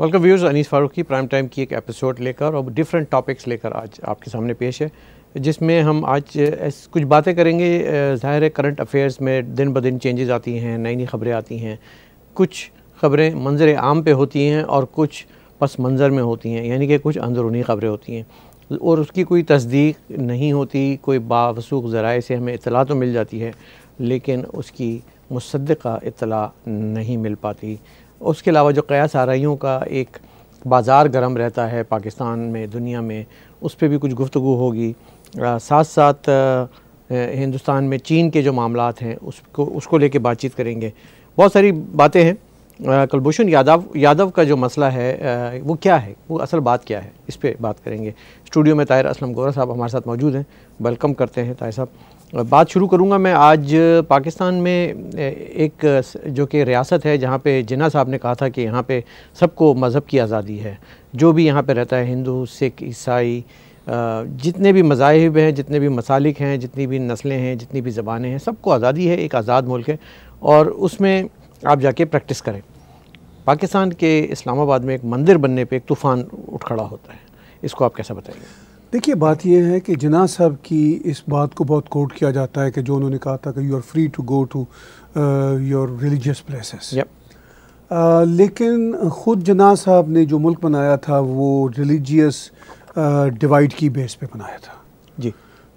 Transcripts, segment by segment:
Welcome views Anees Farooqui prime time की एक episode लेकर और डिफरेंट टॉपिक्स लेकर आज आपके सामने पेश है जिसमें हम आज कुछ बातें करेंगे ज़ाहिर है करंट अफेयर्स में दिन ब दिन चेंजेस आती हैं नई नई खबरें आती हैं कुछ खबरें मंजर आम पे होती हैं और कुछ पस मंज़र में होती हैं यानी कि कुछ अंदरूनी खबरें होती हैं और उसकी कोई तस्दीक नहीं होती कोई बावसूख ज़राए से हमें इतला तो मिल जाती है लेकिन उसकी मुसदा इतला नहीं मिल पाती उसके अलावा जो कयास आरइयों का एक बाज़ार गर्म रहता है पाकिस्तान में दुनिया में उस पर भी कुछ गुफ्तु होगी साथ साथ हिंदुस्तान में चीन के जो मामला हैं उसको उसको लेके बातचीत करेंगे बहुत सारी बातें हैं कुलभूषण यादव यादव का जो मसला है वो क्या है वो असल बात क्या है इस पर बात करेंगे स्टूडियो में ताहिर असलम गोरा साहब हमारे साथ मौजूद हैं वेलकम करते हैं ताहिर साहब बात शुरू करूंगा मैं आज पाकिस्तान में एक जो कि रियासत है जहाँ पे जिना साहब ने कहा था कि यहाँ पे सबको मज़हब की आज़ादी है जो भी यहाँ पे रहता है हिंदू सिख ईसाई जितने भी मजाहब हैं जितने भी मसालिक हैं जितनी भी नस्लें हैं जितनी भी ज़बानें हैं सबको आज़ादी है एक आज़ाद मुल्क है और उसमें आप जाके प्रैक्टिस करें पाकिस्तान के इस्लामाबाद में एक मंदिर बनने पर एक तूफ़ान उठ खड़ा होता है इसको आप कैसा बताएंगे देखिए बात यह है कि जना साहब की इस बात को बहुत कोट किया जाता है कि जो उन्होंने कहा था कि you are free to go to your religious places लेकिन ख़ुद जना साहब ने जो मुल्क बनाया था वो रिलीजियस डिवाइड uh, की बेस पे बनाया था जी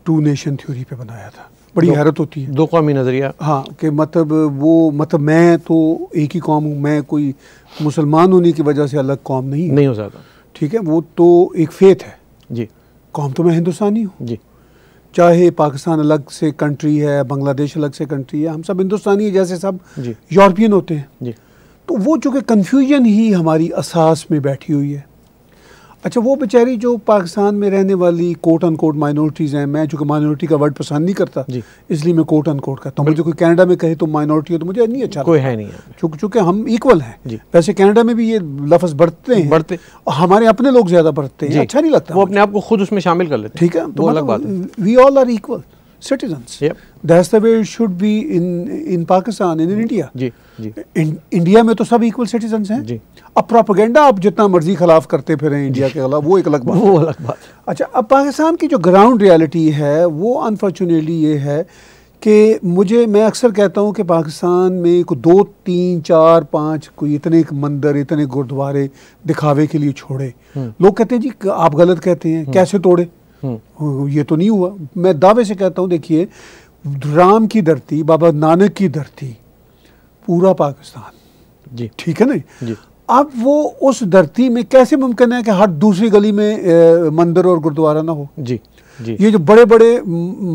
टू नेशन थ्योरी पे बनाया था बड़ी हैरत होती है दो कौमी नज़रिया हाँ कि मतलब वो मतलब मैं तो एक ही कौम हूँ मैं कोई मुसलमान होने की वजह से अलग कौम नहीं नहीं हो जाता ठीक है वो तो एक फेथ है जी कौम तो मैं हिंदुस्तानी हूँ जी चाहे पाकिस्तान अलग से कंट्री है बांग्लादेश अलग से कंट्री है हम सब हिंदुस्तानी है जैसे सब यूरोपियन होते हैं जी तो वो चूँकि कन्फ्यूजन ही हमारी असास में बैठी हुई है अच्छा वो बेचारी जो पाकिस्तान में रहने वाली कोट अन कोट माइनॉरिटीज़ हैं मैं चूँकि माइनॉरिटी का वर्ड पसंद नहीं करता इसलिए मैं कोट अन कोट करता हूँ मुझे कोई कनाडा में कहे तो माइनॉरिटी हो तो मुझे नहीं अच्छा कोई है नहीं चूँकि चूँकि हम इक्वल हैं वैसे कनाडा में भी ये लफ्ज़ बढ़ते हैं बढ़ते और हमारे अपने लोग ज़्यादा बढ़ते हैं अच्छा नहीं लगता वो अपने आप को खुद उसमें शामिल कर लेते ठीक है we all are equal citizens. Yep. That's the way it should be in in Pakistan and in India. जी जी. In, India में तो सब equal citizens हैं. जी. अब प्रोपोगेंडा आप जितना मर्जी खिलाफ करते फिरे India के खिलाफ वो एक अलग बात वो अलग बात अच्छा अब Pakistan की जो ground reality है वो unfortunately ये है कि मुझे मैं अक्सर कहता हूँ कि पाकिस्तान में को दो तीन चार पाँच कोई इतने एक मंदिर इतने गुरुद्वारे दिखावे के लिए छोड़े हम्म. लोग कहते हैं जी आप गलत कहते हैं हम्म. कैसे तोड़े हम्म। ये तो नहीं हुआ मैं दावे से कहता हूँ देखिए राम की धरती बाबा नानक की धरती पूरा पाकिस्तान जी ठीक है ना अब वो उस धरती में कैसे मुमकिन है कि हर दूसरी गली में मंदिर और गुरुद्वारा ना हो जी जी ये जो बड़े बड़े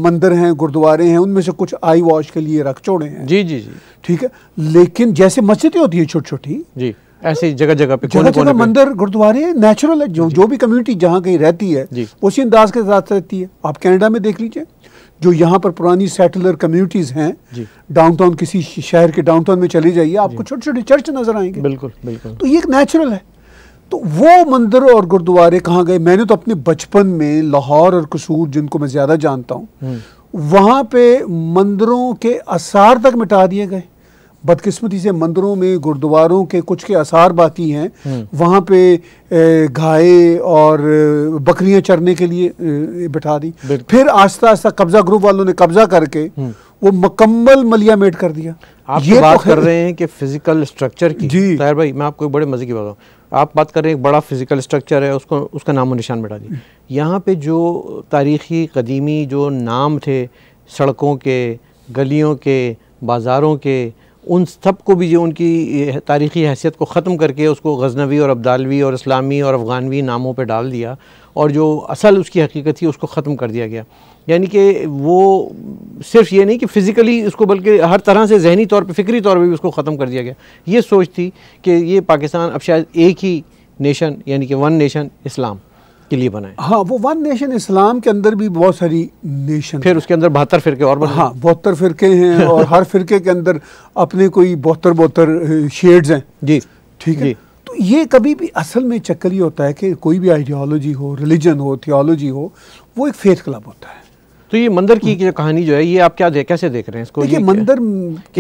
मंदिर हैं गुरुद्वारे हैं उनमें से कुछ आई वॉश के लिए रख चौड़े हैं जी जी जी ठीक है लेकिन जैसे मस्जिदें होती है छोटी छोटी जी ऐसे जगह जगह पे जगह जगह मंदिर गुरुद्वारे नेचुरल है जो जो भी कम्युनिटी जहाँ कहीं रहती है उसी अंदाज के साथ रहती है आप कनाडा में देख लीजिए जो यहाँ पर पुरानी सेटलर कम्युनिटीज़ हैं डाउनटाउन किसी शहर के डाउनटाउन में चले जाइए आपको छोटे छोटे चर्च नज़र आएंगे बिल्कुल बिल्कुल तो ये एक नेचुरल है तो वो मंदिर और गुरुद्वारे कहाँ गए मैंने तो अपने बचपन में लाहौर और कसूर जिनको मैं ज़्यादा जानता हूँ हम्म। वहाँ पे मंदिरों के आसार तक मिटा दिए गए बदकिस्मती से मंदिरों में गुरुद्वारों के कुछ के आसार बाकी हैं वहाँ पे गाय और बकरियाँ चरने के लिए बिठा दी फिर आस्ता आस्ता कब्जा ग्रुप वालों ने कब्जा करके हम्म। वो मुकम्मल मलिया मेट कर दिया आप ये तो बात तो कर रहे हैं कि फिजिकल स्ट्रक्चर की जी ताहिर भाई मैं आपको एक बड़े मज़े की बात आप बात कर रहे हैं एक बड़ा फिजिकल स्ट्रक्चर है उसको उसका नामो निशान बैठा दी यहाँ पे जो तारीखी कदीमी जो नाम थे सड़कों के गलियों के बाज़ारों के उन सब को भी जो उनकी तारीख़ी हैसियत को ख़त्म करके उसको गजनवी और अब्दालवी और इस्लामी और अफ़गानवी नामों पर डाल दिया और जो असल उसकी हकीकत थी उसको ख़त्म कर दिया गया यानी कि वो सिर्फ ये नहीं कि फ़िज़िकली उसको बल्कि हर तरह से जहनी तौर पर फ़िक्री तौर पर भी उसको ख़त्म कर दिया गया ये सोच थी कि ये पाकिस्तान अब शायद एक ही नेशन यानी कि वन नेशन इस्लाम के लिए बनाए हाँ वो वन नेशन इस्लाम के अंदर भी बहुत सारी नेशन फिर उसके अंदर बहत्तर फिरके और हाँ बहत्तर फिरके हैं और हर फिरके के अंदर अपने कोई बहत्तर बहत्तर शेड्स हैं जी ठीक है तो ये कभी भी असल में चक्कर ये होता है कि कोई भी आइडियालॉजी हो रिलीजन हो थियोलॉजी हो वो एक फेथ क्लब होता है तो ये मंदिर की हम्म। जो कहानी जो है ये आप क्या देख कैसे देख रहे हैं इसको ये मंदिर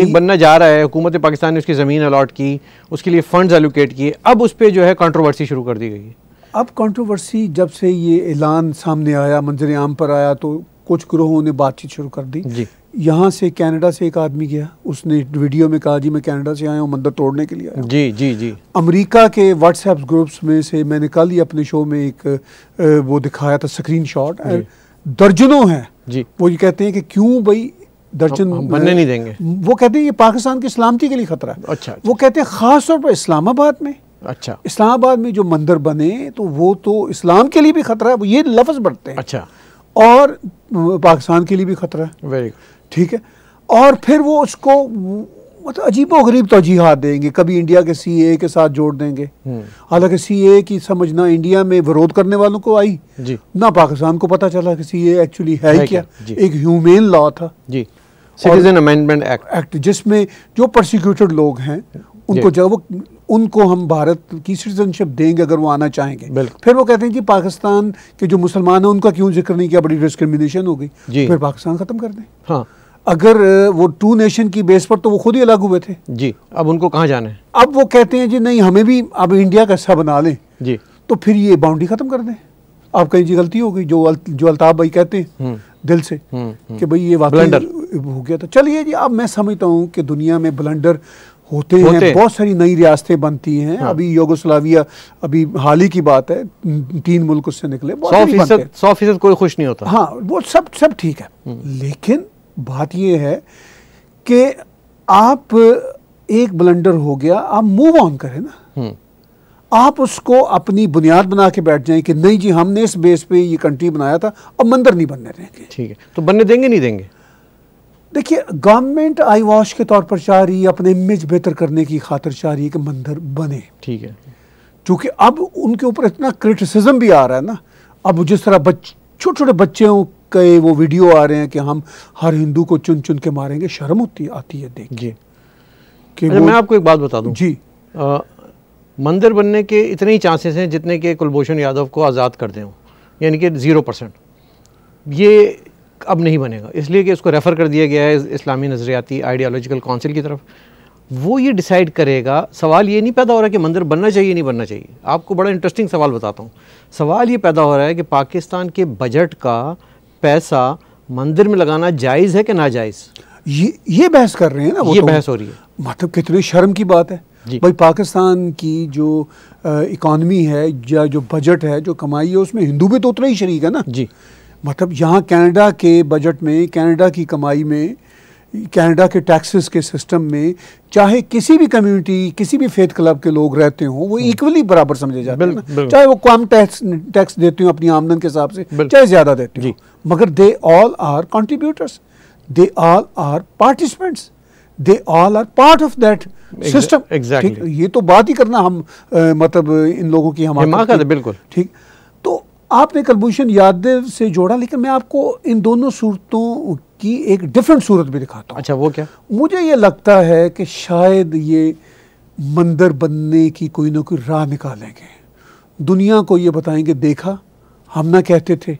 एक बनना जा रहा है हुकूमत पाकिस्तान ने उसकी ज़मीन अलाट की उसके लिए फंड्स एलोकेट किए अब उस पर जो है कंट्रोवर्सी शुरू कर दी गई है अब कंट्रोवर्सी जब से ये ऐलान सामने आया मंजर आम पर आया तो कुछ ग्रोहों ने बातचीत शुरू कर दी जी यहाँ से कनाडा से एक आदमी गया उसने वीडियो में कहा जी मैं कनाडा से आया हूँ मंदिर तोड़ने के लिए आया जी जी जी अमेरिका के व्हाट्सएप ग्रुप्स में से मैंने कल ही अपने शो में एक वो दिखाया था स्क्रीन शॉट दर्जनों हैं जी वो ये कहते हैं कि क्यों भाई दर्जन बनने नहीं देंगे वो कहते हैं ये पाकिस्तान की सलामती के लिए खतरा है अच्छा, अच्छा वो कहते हैं खास तौर पर इस्लामाबाद में अच्छा इस्लामाबाद में जो मंदिर बने तो वो तो इस्लाम के लिए भी खतरा है वो ये लफ्ज़ बढ़ते हैं अच्छा और पाकिस्तान के लिए भी खतरा है वेरी गुड ठीक है और फिर वो उसको मतलब अजीब व गरीब तोजीहत देंगे कभी इंडिया के सी ए के साथ जोड़ देंगे हम्म। हालांकि सी ए की समझ ना इंडिया में विरोध करने वालों को आई जी ना पाकिस्तान को पता चला कि सी ए एक्चुअली है, है क्या, क्या? एक ह्यूमेन लॉ था जी सिटीजन अमेंडमेंट एक्ट एक्ट जिसमें जो प्रोसिक्यूटेड लोग हैं उनको जब वो उनको हम भारत की सिटीजनशिप देंगे अगर वो आना चाहेंगे फिर वो कहते हैं जी पाकिस्तान के जो मुसलमान हैं उनका क्यों जिक्र नहीं किया बड़ी डिस्क्रिमिनेशन हो गई फिर पाकिस्तान ख़त्म कर दें हाँ अगर वो टू नेशन की बेस पर तो वो खुद ही अलग हुए थे जी अब उनको कहाँ जाना है अब वो कहते हैं जी नहीं हमें भी अब इंडिया का हिस्सा बना लें जी तो फिर ये बाउंड्री ख़त्म कर दें आप कहीं जी गलती हो गई जो अल, जो अल्ताफ भाई कहते हैं हम्म। दिल से हम्म, हम्म। कि भाई ये वाकई हो गया था चलिए जी अब मैं समझता हूँ कि दुनिया में ब्लेंडर होते, होते हैं बहुत सारी नई रियासतें बनती हैं हाँ। अभी योगोस्लाविया अभी हाल ही की बात है तीन मुल्क उससे निकले सौ फीसद कोई खुश नहीं होता हाँ वो सब सब ठीक है हम्म। लेकिन बात यह है कि आप एक ब्लंडर हो गया आप मूव ऑन करें ना हम्म। आप उसको अपनी बुनियाद बना के बैठ जाएं कि नहीं जी हमने इस बेस पे ये कंट्री बनाया था अब मंदिर नहीं बनने देंगे ठीक है तो बनने देंगे नहीं देंगे देखिए गवर्नमेंट आई वॉश के तौर पर चाह रही है अपने इमेज बेहतर करने की खातर चाह रही है कि मंदिर बने ठीक है क्योंकि अब उनके ऊपर इतना क्रिटिसिज्म भी आ रहा है ना अब जिस तरह छोटे छोटे छोटे बच्चों के वो वीडियो आ रहे हैं कि हम हर हिंदू को चुन चुन के मारेंगे शर्म होती आती है देखिए कि अच्छा, मैं आपको एक बात बता दूं जी मंदिर बनने के इतने ही चांसेस हैं जितने के कुलभूषण यादव को आज़ाद कर दें यानी कि ज़ीरो परसेंट ये अब नहीं बनेगा इसलिए कि इसको रेफ़र कर दिया गया है इस्लामी नज़रियाती आइडियालॉजिकल काउंसिल की तरफ वो ये डिसाइड करेगा सवाल ये नहीं पैदा हो रहा कि मंदिर बनना चाहिए नहीं बनना चाहिए आपको बड़ा इंटरेस्टिंग सवाल बताता हूँ सवाल ये पैदा हो रहा है कि पाकिस्तान के बजट का पैसा मंदिर में लगाना जायज़ है कि नाजायज़ ये ये बहस कर रहे हैं ना वो ये तो, बहस हो रही है मतलब कितने शर्म की बात है भाई पाकिस्तान की जो इकॉनमी है या जो बजट है जो कमाई है उसमें हिंदू भी तो उतना ही शरीक है ना जी मतलब यहाँ कनाडा के बजट में कनाडा की कमाई में कनाडा के टैक्सेस के सिस्टम में चाहे किसी भी कम्युनिटी किसी भी फेथ क्लब के लोग रहते हों वो इक्वली हम्म। बराबर समझे जाते हैं चाहे वो कम टैक्स टैक्स देते हो अपनी आमदन के हिसाब से चाहे ज़्यादा देते हो मगर they all are contributors they all are participants they all are part of that system ये तो बात ही करना हम आ, मतलब इन लोगों की हमारे बिल्कुल ठीक आपने कलभूषण यादव से जोड़ा लेकिन मैं आपको इन दोनों सूरतों की एक डिफरेंट सूरत भी दिखाता हूँ अच्छा वो क्या मुझे ये लगता है कि शायद ये मंदिर बनने की कोई ना कोई राह निकालेंगे दुनिया को ये बताएंगे देखा हम ना कहते थे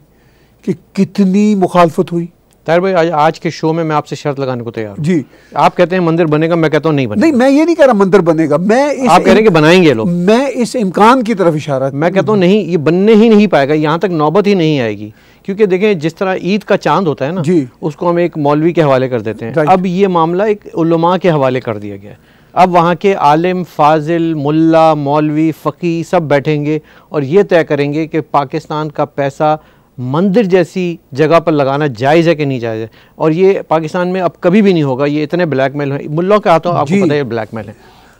कि कितनी मुखालफत हुई ताहिर भाई आज आज के शो में मैं आपसे शर्त लगाने को तैयार जी आप कहते हैं मंदिर बनेगा मैं कहता हूँ नहीं बनेगा नहीं मैं ये नहीं कह रहा मंदिर बनेगा मैं इस आप कह रहे हैं कि बनाएंगे लोग मैं इस इम्कान की तरफ इशारा मैं कहता हूँ नहीं ये बनने ही नहीं पाएगा यहाँ तक नौबत ही नहीं आएगी क्योंकि देखें जिस तरह ईद का चांद होता है ना जी उसको हम एक मौलवी के हवाले कर देते हैं अब ये मामला एक उलमा के हवाले कर दिया गया है अब वहाँ के आलिम फाजिल मुल्ला मौलवी फ़की सब बैठेंगे और ये तय करेंगे कि पाकिस्तान का पैसा मंदिर जैसी जगह पर लगाना जायज़ है कि नहीं जायज़ है और ये पाकिस्तान में अब कभी भी नहीं होगा ये इतने ब्लैक मेल हैं मुल्लों के हाथों आपको पता है ब्लैक मेल है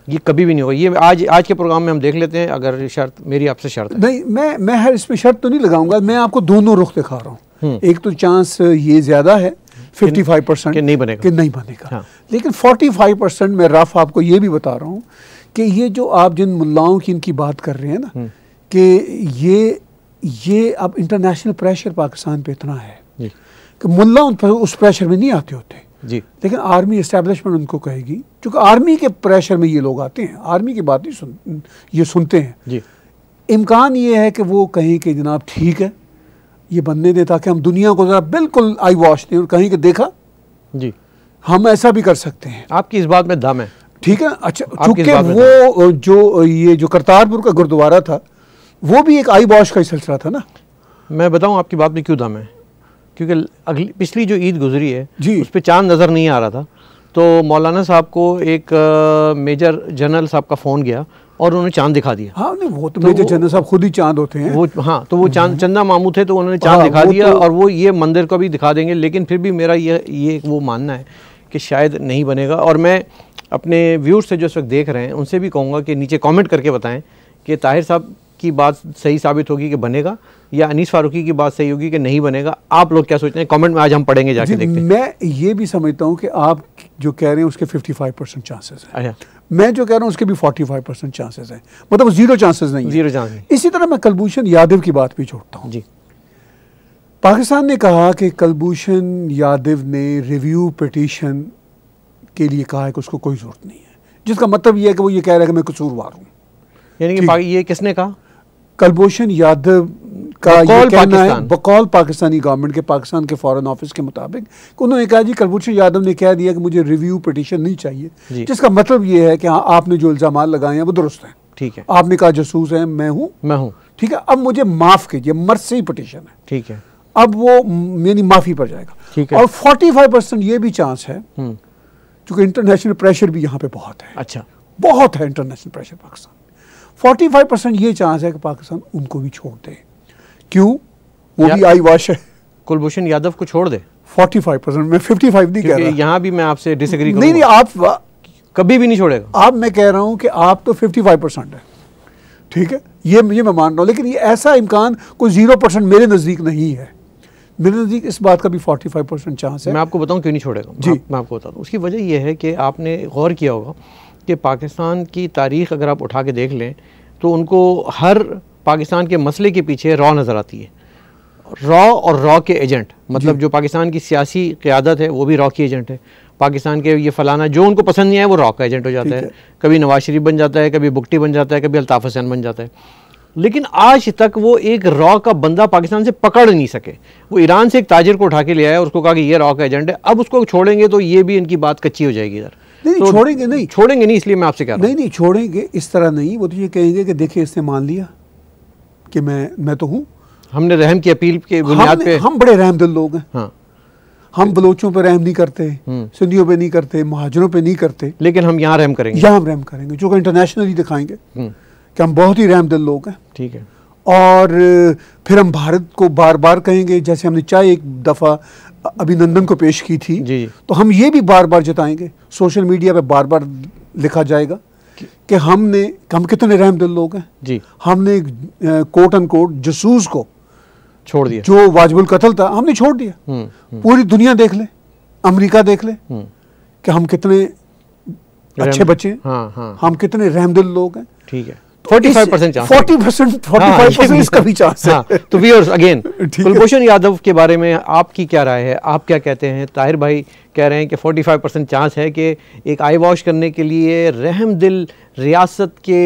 ये कभी भी नहीं होगा ये आज आज के प्रोग्राम में हम देख लेते हैं अगर शर्त मेरी आपसे शर्त है। नहीं मैं मैं हर इसमें शर्त तो नहीं लगाऊंगा मैं आपको दोनों रुख दिखा रहा हूँ हम्म। एक तो चांस ये ज़्यादा है फिफ्टी फाइव परसेंट नहीं बनेगा कि नहीं बनेगा हाँ। लेकिन फोर्टी फाइव परसेंट मैं रफ आपको ये भी बता रहा हूँ कि ये जो आप जिन मुलाओं की इनकी बात कर रहे हैं ना हम्म। कि ये ये अब इंटरनेशनल प्रेशर पाकिस्तान पे इतना है कि मुल्ला उन पर उस प्रेशर में नहीं आते होते जी लेकिन आर्मी इस्टेब्लिशमेंट उनको कहेगी क्योंकि आर्मी के प्रेशर में ये लोग आते हैं आर्मी की बात ही सुन ये सुनते हैं जी इम्कान ये है कि वो कहें कि जनाब ठीक है ये बनने दें ताकि हम दुनिया को ज़रा बिल्कुल आई वॉश दें और कहीं कि देखा जी हम ऐसा भी कर सकते हैं आपकी इस बात में दम है ठीक है अच्छा चूंकि वो जो ये जो करतारपुर का गुरुद्वारा था वो भी एक आई वॉश का ही सिलसिला था ना मैं बताऊँ आपकी बात में क्यों दम है क्योंकि अगली पिछली जो ईद गुजरी है जी उस पर चांद नज़र नहीं आ रहा था तो मौलाना साहब को एक आ, मेजर जनरल साहब का फ़ोन गया और उन्होंने चांद दिखा दिया हाँ नहीं वो तो, तो मेजर जनरल साहब खुद ही चांद होते हैं वो हाँ तो वो चांद हम्म। चंदा मामू थे तो उन्होंने चांद हाँ, दिखा दिया तो, और वो ये मंदिर को भी दिखा देंगे लेकिन फिर भी मेरा ये ये वो मानना है कि शायद नहीं बनेगा और मैं अपने व्यूर्स से जो इस वक्त देख रहे हैं उनसे भी कहूँगा कि नीचे कॉमेंट करके बताएँ कि ताहिर साहब की बात सही साबित होगी कि बनेगा या अनिस फारूकी की बात सही होगी कि नहीं बनेगा आप लोग क्या सोचते हैं कमेंट में आज हम पढ़ेंगे जाके देखते हैं मैं ये भी समझता हूँ कि आप जो कह रहे हैं उसके 55 परसेंट चांसेस हैं अच्छा। मैं जो कह रहा हूँ उसके भी 45 परसेंट चांसेस हैं मतलब जीरो चांसेस नहीं जीरो चांसेस इसी तरह मैं कलभूषण यादव की बात भी जोड़ता हूँ जी पाकिस्तान ने कहा कि कलभूषण यादव ने रिव्यू पटिशन के लिए कहा है कि उसको कोई ज़रूरत नहीं है जिसका मतलब यह है कि वो ये कह रहा है कि मैं कसूरवार हूँ यानी कि ये किसने कहा कलभूषण यादव का ये कहना है बकौल पाकिस्तानी गवर्नमेंट के पाकिस्तान के फॉरेन ऑफिस के मुताबिक उन्होंने कहा जी कलभूषण यादव ने कह दिया कि मुझे रिव्यू पटिशन नहीं चाहिए जिसका मतलब ये है कि हाँ आपने जो इल्ज़ाम लगाए हैं वो दुरुस्त हैं ठीक है आपने कहा जसूस है मैं हूँ मैं हूँ ठीक है अब मुझे माफ़ कीजिए मर से ही पटिशन है ठीक है अब वो यानी माफ़ी पर जाएगा ठीक है और फोर्टी फाइव परसेंट ये भी चांस है हम्म। क्योंकि इंटरनेशनल प्रेशर भी यहाँ पे बहुत है अच्छा बहुत है international pressure Pakistan forty five percent ये चांस है कि पाकिस्तान उनको भी छोड़ दे क्यों वो भी आई वाश है कुलभूषण यादव को छोड़ दे फोर्टी फाइव परसेंट मैं फिफ्टी फाइव नहीं कह रहा यहाँ भी मैं आपसे डिसग्री नहीं नहीं आप कभी भी नहीं छोड़ेगा आप मैं कह रहा हूँ कि आप तो फिफ्टी फाइव परसेंट है ठीक है ये मुझे मैं मान रहा हूँ लेकिन ये ऐसा इम्कान कोई जीरो परसेंट मेरे नज़दीक नहीं है मेरे नज़दीक इस बात का भी फोर्टी फाइव परसेंट चांस है मैं आपको बताऊँ क्यों नहीं छोड़ेगा जी मैं आपको बता दूँ उसकी वजह यह है कि आपने गौर किया होगा कि पाकिस्तान की तारीख अगर आप उठा के देख लें तो उनको हर पाकिस्तान के मसले के पीछे रॉ नज़र आती है रॉ और रॉ के एजेंट मतलब जो पाकिस्तान की सियासी क़्यादत है वो भी रॉ की एजेंट है पाकिस्तान के ये फलाना जो उनको पसंद नहीं आए वो रॉ का एजेंट हो जाता है।, है कभी नवाज शरीफ बन जाता है कभी बुकटी बन जाता है कभी अल्ताफ़ हसैन बन जाता है लेकिन आज तक वो एक रॉ का बंदा पाकिस्तान से पकड़ नहीं सके वो ईरान से एक ताजर को उठा के ले आया उसको कहा कि ये रॉ का एजेंट है अब उसको छोड़ेंगे तो ये भी इनकी बात कच्ची हो जाएगी इधर नहीं तो छोड़ेंगे नहीं छोड़ेंगे नहीं इसलिए मैं आपसे कह रहा हूँ नहीं नहीं छोड़ेंगे इस तरह नहीं वो तो ये कहेंगे कि देखिए इसने मान लिया कि मैं मैं तो हूँ हमने रहम की अपील के बुनियाद पे हम बड़े रहम दिल लोग हैं हाँ हम बलोचों पर रहम नहीं करते हम्म। सिंधियों पर नहीं करते महाजनों पर नहीं करते लेकिन हम यहाँ रहम करेंगे यहाँ हम रहम करेंगे जो कि इंटरनेशनली दिखाएंगे हम्म। कि हम बहुत ही रहम दिल लोग हैं ठीक है और फिर हम भारत को बार बार कहेंगे जैसे हमने चाहे एक दफ़ा अभिनंदन को पेश की थी जी तो हम ये भी बार बार जताएंगे सोशल मीडिया पे बार बार लिखा जाएगा कि हमने हम कितने रहम दिल लोग हैं जी हमने कोट एंड कोट जसूस को छोड़ दिया जो वाजबुल कत्ल था हमने छोड़ दिया हुँ, हम्म, हुँ. हम्म। पूरी दुनिया देख ले अमेरिका देख ले हम्म। कि हम कितने अच्छे बच्चे हैं हाँ, हाँ. हम कितने रहमदिल लोग हैं ठीक है हाँ, कुलभूषण हाँ, तो यादव के बारे में आपकी क्या राय है आप क्या कहते हैं ताहिर भाई कह रहे हैं कि 45 परसेंट चांस है कि एक आई वॉश करने के लिए रहम दिल रियासत के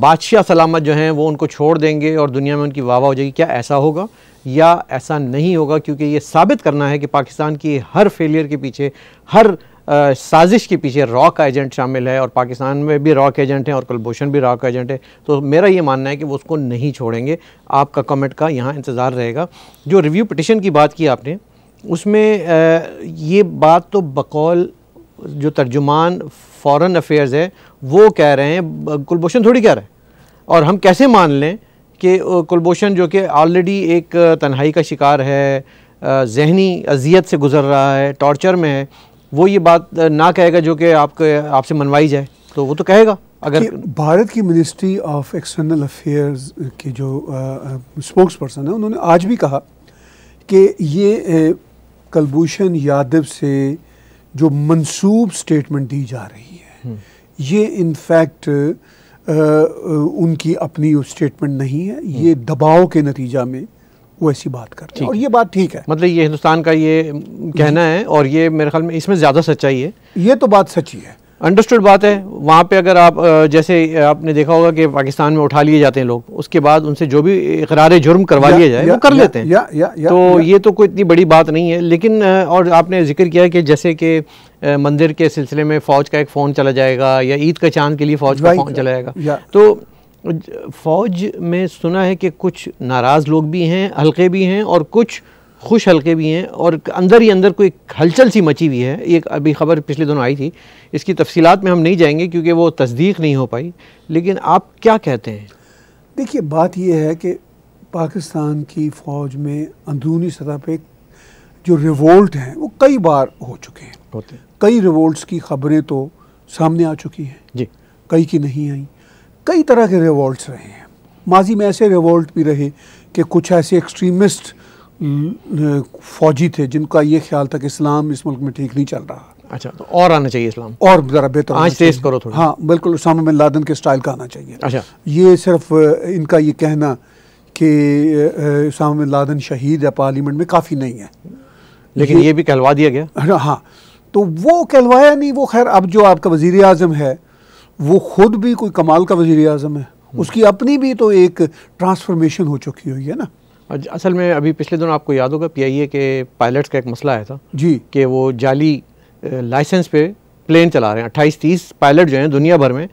बादशाह सलामत जो हैं वो उनको छोड़ देंगे और दुनिया में उनकी वाह हो जाएगी क्या ऐसा होगा या ऐसा नहीं होगा क्योंकि ये साबित करना है कि पाकिस्तान की हर फेलियर के पीछे हर साजिश के पीछे रॉक एजेंट शामिल है और पाकिस्तान में भी रॉक एजेंट हैं और कुलभूषण भी रॉक एजेंट है तो मेरा ये मानना है कि वो उसको नहीं छोड़ेंगे आपका कमेंट का यहाँ इंतज़ार रहेगा जो रिव्यू पटिशन की बात की आपने उसमें ये बात तो बकौल जो तर्जुमान फ़ॉरन अफेयर्स है वो कह रहे हैं कुलभूषण थोड़ी कह रहे हैं और हम कैसे मान लें कि कुलभूषण जो कि ऑलरेडी एक तन्हाई का शिकार है जहनी अजियत से गुज़र रहा है टॉर्चर में है वो ये बात ना कहेगा जो कि आपके आपसे मनवाई जाए तो वो तो कहेगा अगर भारत की मिनिस्ट्री ऑफ एक्सटर्नल अफेयर्स के जो स्पोक्स पर्सन है उन्होंने आज भी कहा कि ये कलभूषण यादव से जो मंसूब स्टेटमेंट दी जा रही है हम्म। ये इनफैक्ट उनकी अपनी स्टेटमेंट नहीं है ये हम्म। दबाव के नतीजा में वो ऐसी बात कर रहे हैं और ये बात ठीक है मतलब ये हिंदुस्तान का ये कहना है और ये मेरे ख्याल में इसमें ज़्यादा सच्चाई है ये तो बात सच्ची है अंडरस्टूड बात है वहाँ पे अगर आप जैसे आपने देखा होगा कि पाकिस्तान में उठा लिए जाते हैं लोग उसके बाद उनसे जो भी इकरार जुर्म करवा लिया जाए वो कर या, लेते हैं या, या, या, तो या, ये तो कोई इतनी बड़ी बात नहीं है लेकिन और आपने जिक्र किया कि जैसे कि मंदिर के सिलसिले में फ़ौज का एक फ़ोन चला जाएगा या ईद का चांद के लिए फ़ौज का फ़ोन चला जाएगा तो फ़ौज में सुना है कि कुछ नाराज़ लोग भी हैं हल्के भी हैं और कुछ खुश हल्के भी हैं और अंदर ही अंदर कोई हलचल सी मची हुई है एक अभी ख़बर पिछले दिनों आई थी इसकी तफसीलात में हम नहीं जाएंगे क्योंकि वो तस्दीक नहीं हो पाई लेकिन आप क्या कहते हैं देखिए बात यह है कि पाकिस्तान की फ़ौज में अंदरूनी सतह पर जो रिवोल्ट हैं वो कई बार हो चुके हैं होते कई रिवोल्ट की खबरें तो सामने आ चुकी हैं जी कई की नहीं आई कई तरह के रिवॉल्ट रहे हैं माजी में ऐसे रिवॉल्ट भी रहे कि कुछ ऐसे एक्सट्रीमिस्ट फौजी थे जिनका ये ख्याल था कि इस्लाम इस मुल्क में ठीक नहीं चल रहा अच्छा तो और आना चाहिए इस्लाम और ज़रा बेहतर आज करो थोड़ा हाँ बिल्कुल उसामा बिन लादन के स्टाइल का आना चाहिए अच्छा ये सिर्फ इनका ये कहना कि उसामा बिन लादन शहीद है पार्लियामेंट में काफ़ी नहीं है लेकिन ये, ये भी कहलवा दिया गया हाँ तो वो कहलवाया नहीं वो खैर अब जो आपका वजीर अजम है वो खुद भी कोई कमाल का वज़ी अजम है हम्म। उसकी अपनी भी तो एक ट्रांसफॉर्मेशन हो चुकी हुई है ना असल में अभी पिछले दिनों आपको याद होगा पीआईए के पायलट्स का एक मसला आया था जी कि वो जाली लाइसेंस पे प्लेन चला रहे हैं अट्ठाईस तीस पायलट जो हैं दुनिया भर में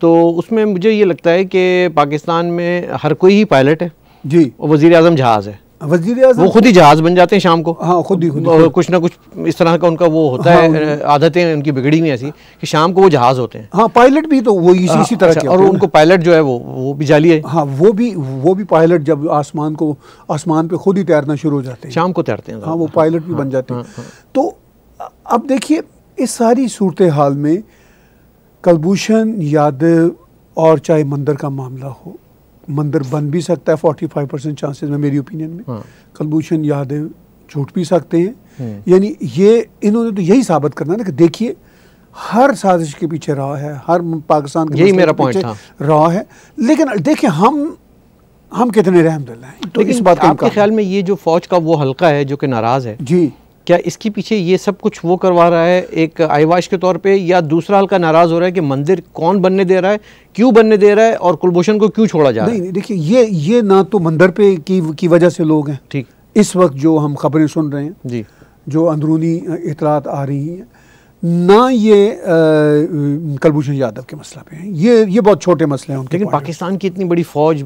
तो उसमें मुझे ये लगता है कि पाकिस्तान में हर कोई ही पायलट है जी और वज़ी अजम जहाज़ है वजीर वो खुद ही जहाज बन जाते हैं शाम को हाँ खुद ही खुद और कुछ ना कुछ इस तरह का उनका वो होता हाँ, है आदतें उनकी बिगड़ी हुई ऐसी कि शाम को वो जहाज होते हैं हाँ पायलट भी तो वो इसी हाँ, इसी तरह अच्छा, और उनको पायलट जो है वो वो भी जाली है हाँ वो भी वो भी पायलट जब आसमान को आसमान पे खुद ही तैरना शुरू हो जाते हैं शाम को तैरते हैं हाँ वो पायलट भी हाँ, बन जाते हैं हाँ, हाँ। तो अब देखिए इस सारी सूरत हाल में कलभूषण यादव और चाहे मंदिर का मामला हो मंदिर बन भी सकता है फोर्टी फाइव परसेंट चांसेज में मेरी ओपिनियन में हाँ। कलभूषण यादव छूट भी सकते हैं हाँ। यानी ये इन्होंने तो यही साबित करना है ना कि देखिए हर साजिश के पीछे रहा है हर पाकिस्तान के यही मेरा पीछे था रहा है लेकिन देखिए हम हम कितने रहमदिल हैं तो इस बात आपके ख्याल में ये जो फौज का वो हल्का है जो कि नाराज है जी क्या इसके पीछे ये सब कुछ वो करवा रहा है एक आईवाश के तौर पे या दूसरा हल्का नाराज़ हो रहा है कि मंदिर कौन बनने दे रहा है क्यों बनने दे रहा है और कुलभूषण को क्यों छोड़ा जा रहा है देखिए ये ये ना तो मंदिर पे की की वजह से लोग हैं ठीक इस वक्त जो हम खबरें सुन रहे हैं जी जो अंदरूनी इतलात आ रही हैं ना ये कलभूषण यादव के मसला पे हैं ये ये बहुत छोटे मसले हैं लेकिन पाकिस्तान की इतनी बड़ी फ़ौज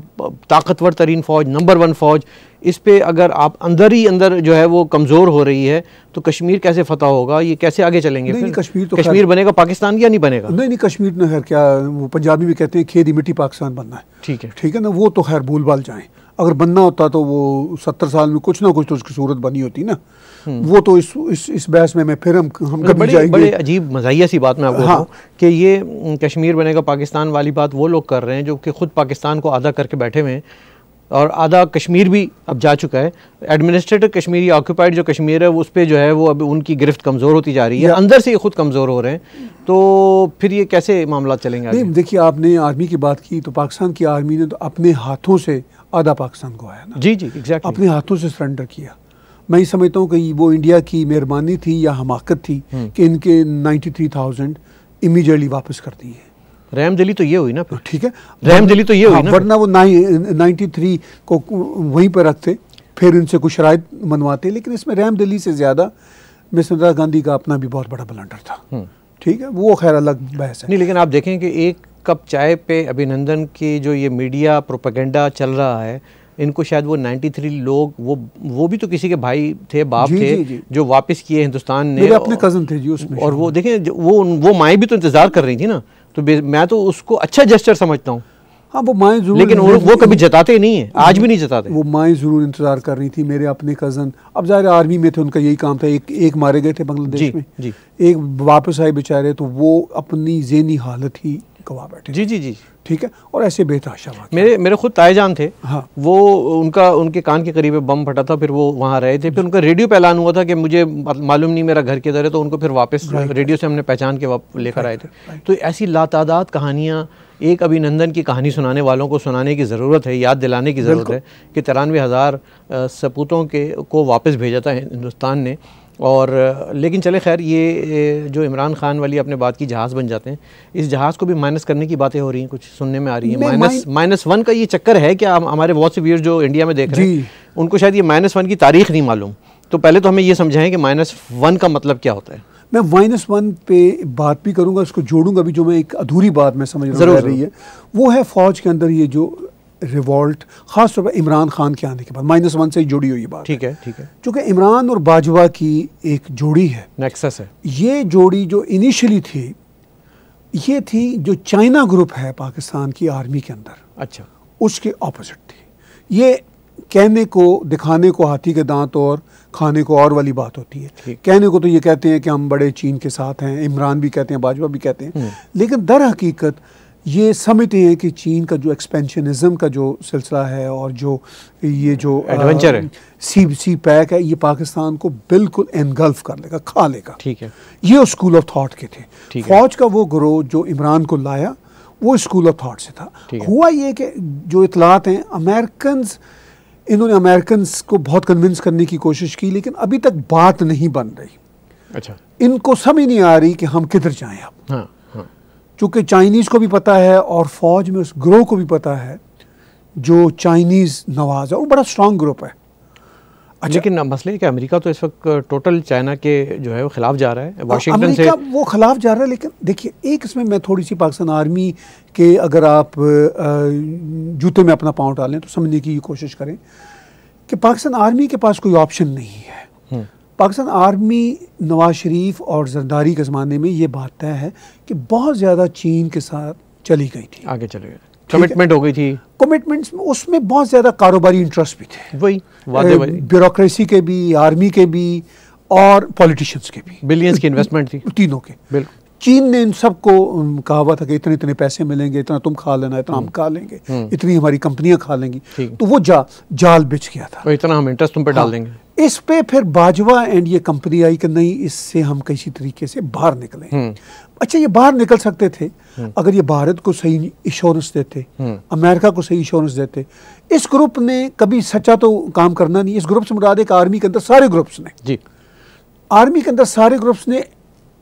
ताकतवर तरीन फ़ौज नंबर वन फ़ौज इस पर अगर आप अंदर ही अंदर जो है वो कमज़ोर हो रही है तो कश्मीर कैसे फतह होगा ये कैसे आगे चलेंगे नहीं, नहीं कश्मीर तो कश्मीर बनेगा पाकिस्तान या नहीं बनेगा नहीं नहीं कश्मीर ना तो खैर क्या वो पंजाबी भी कहते हैं खेदी मिट्टी पाकिस्तान बनना है ठीक है ठीक है ना वो तो खैर भूल भाल जाएँ अगर बनना होता तो वो सत्तर साल में कुछ ना कुछ तो उसकी सूरत बनी होती ना हम्म। वो तो इस इस इस बहस में मैं फिर हम हम कभी बड़े, जाएंगे बड़े अजीब मजाइया सी बात मैं आपको हाँ। कि ये कश्मीर बनेगा पाकिस्तान वाली बात वो लोग कर रहे हैं जो कि खुद पाकिस्तान को आधा करके बैठे हुए हैं और आधा कश्मीर भी अब जा चुका है एडमिनिस्ट्रेटिव कश्मीर या ऑक्यूपाइड जो कश्मीर है उस पर जो है वो अब उनकी गिरफ्त कमज़ोर होती जा रही है अंदर से ये खुद कमज़ोर हो रहे हैं तो फिर ये कैसे मामला चलेंगे देखिए आपने आर्मी की बात की तो पाकिस्तान की आर्मी ने तो अपने हाथों से आधा पाकिस्तान को आया ना जी जी एग्जैक्ट अपने हाथों से सरेंडर किया मैं समझता हूँ कि वो इंडिया की मेहरबानी थी या हमाकत थी हम्म। कि इनके नाइन्टी थ्री थाउजेंड इमीजिएटली वापस कर दिए रैम दिली तो ये हुई ना ठीक है रैम हाँ, दिली तो ये हुई हाँ, ना वरना वो नाइन्टी थ्री को वहीं पर रखते फिर इनसे कुछ शराय मनवाते लेकिन इसमें रैम दिली से ज़्यादा मिस इंदिरा गांधी का अपना भी बहुत बड़ा ब्लंडर था हम्म। ठीक है वो खैर अलग बहस है नहीं लेकिन आप देखें कि एक कप चाय पे अभिनंदन की जो ये मीडिया प्रोपेगेंडा चल रहा है इनको शायद वो 93 लोग वो वो भी तो किसी के भाई थे बाप जी, थे जी, जी। जो वापस किए हिंदुस्तान ने मेरे अपने कज़न थे जी उसमें और वो देखें वो वो माए भी तो इंतज़ार कर रही थी ना तो मैं तो उसको अच्छा जेस्टर समझता हूँ हाँ वो माएँ जरूर लेकिन वो, वो कभी जताते नहीं है आज भी नहीं जताते वो माएँ जरूर इंतजार कर रही थी मेरे अपने कज़न अब ज़ाहिर आर्मी में थे उनका यही काम था एक एक मारे गए थे बांग्लादेश में जी। एक वापस आए बेचारे तो वो अपनी जहनी हालत ही गवाह बैठे जी जी जी ठीक है और ऐसे बेतहाशा वाक़ मेरे मेरे खुद ताएजान थे हाँ वो उनका उनके कान के करीब बम फटा था फिर वो वहाँ रहे थे फिर उनका रेडियो पे ऐलान हुआ था कि मुझे मालूम नहीं मेरा घर किधर है तो उनको फिर वापस रेडियो से हमने पहचान के लेकर आए थे तो ऐसी लातादात कहानियाँ एक अभिनंदन की कहानी सुनाने वालों को सुनाने की ज़रूरत है याद दिलाने की ज़रूरत है कि तिरानवे हज़ार सपूतों के को वापस भेजा था हिंदुस्तान ने और लेकिन चले खैर ये जो इमरान खान वाली आपने बात की जहाज़ बन जाते हैं इस जहाज़ को भी माइनस करने की बातें हो रही हैं कुछ सुनने में आ रही है माइनस माइनस वन का ये चक्कर है कि हमारे बहुत से वीर जो इंडिया में देख रहे हैं उनको शायद ये माइनस वन की तारीख नहीं मालूम तो पहले तो हमें ये समझाएं कि माइनस वन का मतलब क्या होता है मैं माइनस वन पे बात भी करूँगा उसको जोड़ूंगा भी जो मैं एक अधूरी बात मैं समझ रही है वो है फौज के अंदर ये जो रिवॉल्ट खास तौर पर इमरान खान के आने के बाद माइनस वन से जुड़ी हुई बात ठीक है ठीक है क्योंकि इमरान और बाजवा की एक जोड़ी है नेक्सस है ये जोड़ी जो इनिशियली थी ये थी जो चाइना ग्रुप है पाकिस्तान की आर्मी के अंदर अच्छा उसके ऑपोजिट थी ये कहने को दिखाने को हाथी के दांत और खाने को और वाली बात होती है कहने को तो ये कहते हैं कि हम बड़े चीन के साथ हैं इमरान भी कहते हैं बाजवा भी कहते हैं हम्म। लेकिन दर हकीकत ये समझते हैं कि चीन का जो एक्सपेंशनिज्म का जो सिलसिला है और जो ये जो एडवेंचर है सी सी पैक है ये पाकिस्तान को बिल्कुल एनगल्फ कर लेगा खा लेगा ठीक है ये स्कूल ऑफ थॉट के थे फौज का वो ग्रोह जो इमरान को लाया वो स्कूल ऑफ थॉट से था हुआ ये कि जो इतलात हैं अमेरिकन इन्होंने अमेरिकन को बहुत कन्विंस करने की कोशिश की लेकिन अभी तक बात नहीं बन रही अच्छा इनको समझ नहीं आ रही कि हम किधर जाएं अब हाँ। चूँकि चाइनीज़ को भी पता है और फ़ौज में उस ग्रोह को भी पता है जो चाइनीज़ नवाज़ है वो बड़ा स्ट्रॉन्ग ग्रुप है अच्छा लेकिन मसले कि अमेरिका तो इस वक्त टोटल चाइना के जो है वो खिलाफ जा रहा है वाशिंगटन हाँ, से वो खिलाफ जा रहा है लेकिन देखिए एक इसमें मैं थोड़ी सी पाकिस्तान आर्मी के अगर आप जूते में अपना पाँव डालें तो समझने की कोशिश करें कि पाकिस्तान आर्मी के पास कोई ऑप्शन नहीं है पाकिस्तान आर्मी नवाज शरीफ और जरदारी के ज़माने में ये बात तय है कि बहुत ज़्यादा चीन के साथ चली गई थी आगे चले गए कमिटमेंट हो गई थी कमिटमेंट्स में उसमें बहुत ज़्यादा कारोबारी इंटरेस्ट भी थे वही ब्यूरोसी के भी आर्मी के भी और पॉलिटिशियंस के भी बिलियंस की इन्वेस्टमेंट थी तीनों के बिल्कुल चीन ने इन सबको कहा हुआ था कि इतने इतने पैसे मिलेंगे इतना तुम खा लेना इतना हम हम्म। खा लेंगे हम्म। इतनी हमारी कंपनियां खा लेंगी तो वो जा जाल बिछ गया था तो इतना हम इंटरेस्ट तुम पे हाँ, डाल देंगे इस पे फिर बाजवा एंड ये कंपनी आई कि नहीं इससे हम किसी तरीके से बाहर निकले हम्म। अच्छा ये बाहर निकल सकते थे अगर ये भारत को सही इंश्योरेंस देते अमेरिका को सही इंश्योरेंस देते इस ग्रुप ने कभी सच्चा तो काम करना नहीं इस ग्रुप से मुराद एक आर्मी के अंदर सारे ग्रुप्स ने जी आर्मी के अंदर सारे ग्रुप्स ने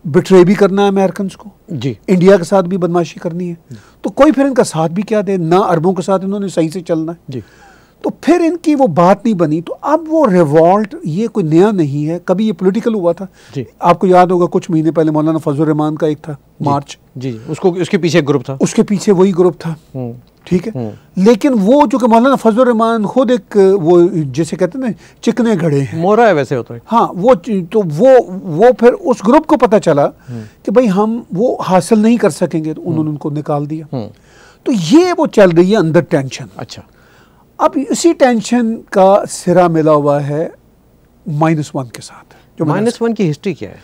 बिट्रे भी करना है अमेरिकन को जी इंडिया के साथ भी बदमाशी करनी है तो कोई फिर इनका साथ भी क्या दे ना अरबों के साथ इन्होंने सही से चलना है जी तो फिर इनकी वो बात नहीं बनी तो अब वो रिवॉल्ट ये कोई नया नहीं है कभी ये पॉलिटिकल हुआ था जी आपको याद होगा कुछ महीने पहले मौलाना फजल रहमान का एक था मार्च जी, जी उसको उसके पीछे ग्रुप था उसके पीछे वही ग्रुप था हम्म। ठीक है हम्म। लेकिन वो जो कि मौलाना फजल रहमान खुद एक वो जैसे कहते हैं ना चिकने घड़े हैं मोरा है वैसे होता तो है हाँ वो तो वो वो फिर उस ग्रुप को पता चला हम्म। कि भाई हम वो हासिल नहीं कर सकेंगे तो उन्होंने हम्म। उनको निकाल दिया तो ये वो चल रही है अंदर टेंशन अच्छा अब इसी टेंशन का सिरा मिला हुआ है माइनस वन के साथ जो माइनस वन की हिस्ट्री क्या है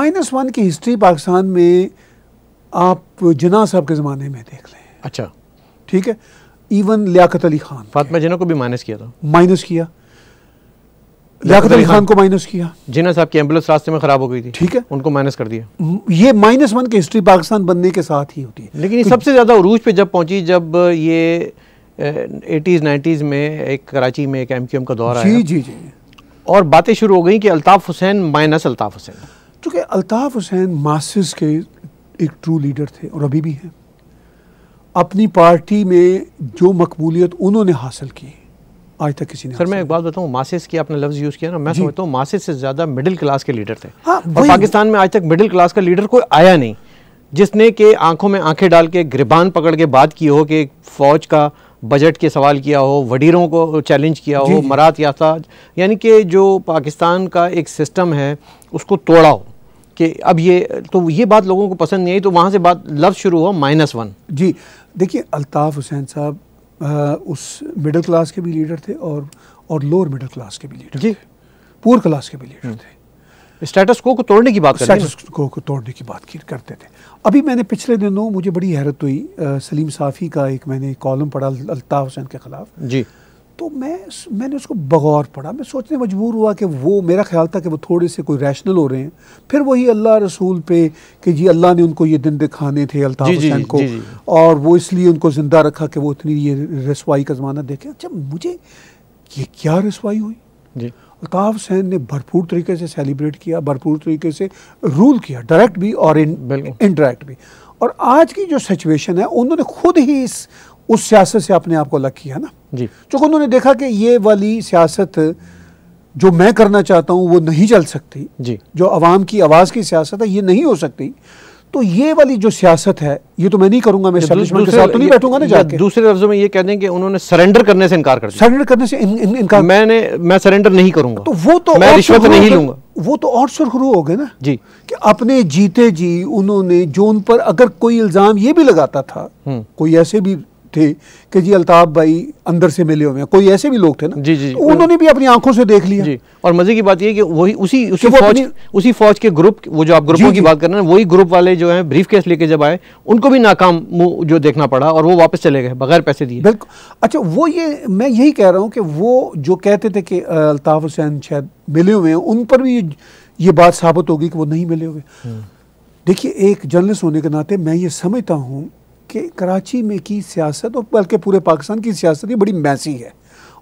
माइनस वन की हिस्ट्री पाकिस्तान में आप जना साहब के ज़माने में देख लें अच्छा ठीक है इवन लियाकत अली खान फातमा जिना को भी माइनस किया था माइनस किया लियाकत अली खान को माइनस किया जिना साहब की एम्बुलेंस रास्ते में खराब हो गई थी ठीक है उनको माइनस कर दिया ये माइनस वन की हिस्ट्री पाकिस्तान बनने के साथ ही होती है लेकिन ये तो सबसे ज़्यादा उरूज पे जब पहुंची जब ये एटीज़ नाइन्टीज़ में एक कराची में एक एम क्यू एम का दौर आया जी जी जी और बातें शुरू हो गई कि अल्ताफ़ हुसैन माइनस अल्ताफ़ हुसैन चूंकि अल्ताफ़ हुसैन मासिस के एक ट्रू लीडर थे और अभी भी हैं अपनी पार्टी में जो मकबूलियत उन्होंने हासिल की आज तक किसी ने सर मैं एक बात बताऊं मासिस की आपने लफ्ज़ यूज़ किया ना मैं समझता हूँ मासिस से ज़्यादा मिडिल क्लास के लीडर थे हाँ, और पाकिस्तान में आज तक मिडिल क्लास का लीडर कोई आया नहीं जिसने के आंखों में आंखें डाल के गिरबान पकड़ के बात की हो कि फौज का बजट के सवाल किया हो वडीरों को चैलेंज किया हो मरात याफ्ता यानी कि जो पाकिस्तान का एक सिस्टम है उसको तोड़ा हो कि अब ये तो ये बात लोगों को पसंद नहीं आई तो वहाँ से बात लफ्ज़ शुरू हुआ माइनस वन जी देखिए अल्ताफ़ हुसैन साहब उस मिडिल क्लास के भी लीडर थे और और लोअर मिडिल क्लास के भी लीडर थे पुअर क्लास के भी लीडर हम्म। थे स्टेटस को को तोड़ने की बात स्टेटस को को तोड़ने की बात करते थे अभी मैंने पिछले दिनों मुझे बड़ी हैरत हुई आ, सलीम साफ़ी का एक मैंने कॉलम पढ़ा अल्ताफ़ हुसैन के ख़िलाफ़ जी तो मैं मैंने उसको बगौर पढ़ा मैं सोचने मजबूर हुआ कि वो मेरा ख्याल था कि वो थोड़े से कोई रैशनल हो रहे हैं फिर वही अल्लाह रसूल पे कि जी अल्लाह ने उनको ये दिन दिखाने थे अल्ताफ़ हुसैन को जी, जी। और वो इसलिए उनको ज़िंदा रखा कि वो इतनी ये रसवाई का ज़माना देखे अच्छा मुझे ये क्या रसवाई हुई जी अल्ताफ़ हुसैन ने भरपूर तरीके से सेलिब्रेट किया भरपूर तरीके से रूल किया डायरेक्ट भी और इनडायरेक्ट भी और आज की जो सिचुएशन है उन्होंने खुद ही इस उस सियासत से आपने आपको अलग किया ना जी चूंकि उन्होंने देखा कि ये वाली सियासत जो मैं करना चाहता हूँ वो नहीं चल सकती जी जो आवाम की आवाज़ की सियासत है ये नहीं हो सकती तो ये वाली जो सियासत है ये तो मैं नहीं करूंगा मैं दूसरे, के साथ तो नहीं बैठूंगा ना जाके दूसरे लफ्जों में ये कह दें कि उन्होंने सरेंडर करने से इनकार कर सरेंडर करने से इन, इन, इनकार मैंने मैं सरेंडर नहीं करूंगा तो वो तो मैं रिश्वत नहीं लूंगा वो तो और सुरखरू हो गए ना जी कि अपने जीते जी उन्होंने जो उन पर अगर कोई इल्ज़ाम ये भी लगाता था हम्म। कोई ऐसे भी थे कि जी अल्ताफ भाई अंदर से मिले हुए हैं कोई ऐसे भी लोग थे ना जी जी तो उन्होंने भी अपनी आंखों से देख लिया जी और मजे की बात यह कि वही उसी उसी फौज उसी फौज के ग्रुप वो जो आप ग्रुपों की बात कर रहे हैं वही ग्रुप वाले जो है ब्रीफ केस लेके जब आए उनको भी नाकाम जो देखना पड़ा और वो वापस चले गए बगैर पैसे दिए बिल्कुल अच्छा वो ये मैं यही कह रहा हूँ कि वो जो कहते थे कि अल्ताफ हुसैन शायद मिले हुए हैं उन पर भी ये बात साबित होगी कि वो नहीं मिले हुए हम्म। देखिए एक जर्नलिस्ट होने के नाते मैं ये समझता हूँ कि कराची में की सियासत और बल्कि पूरे पाकिस्तान की सियासत ये बड़ी मैसी है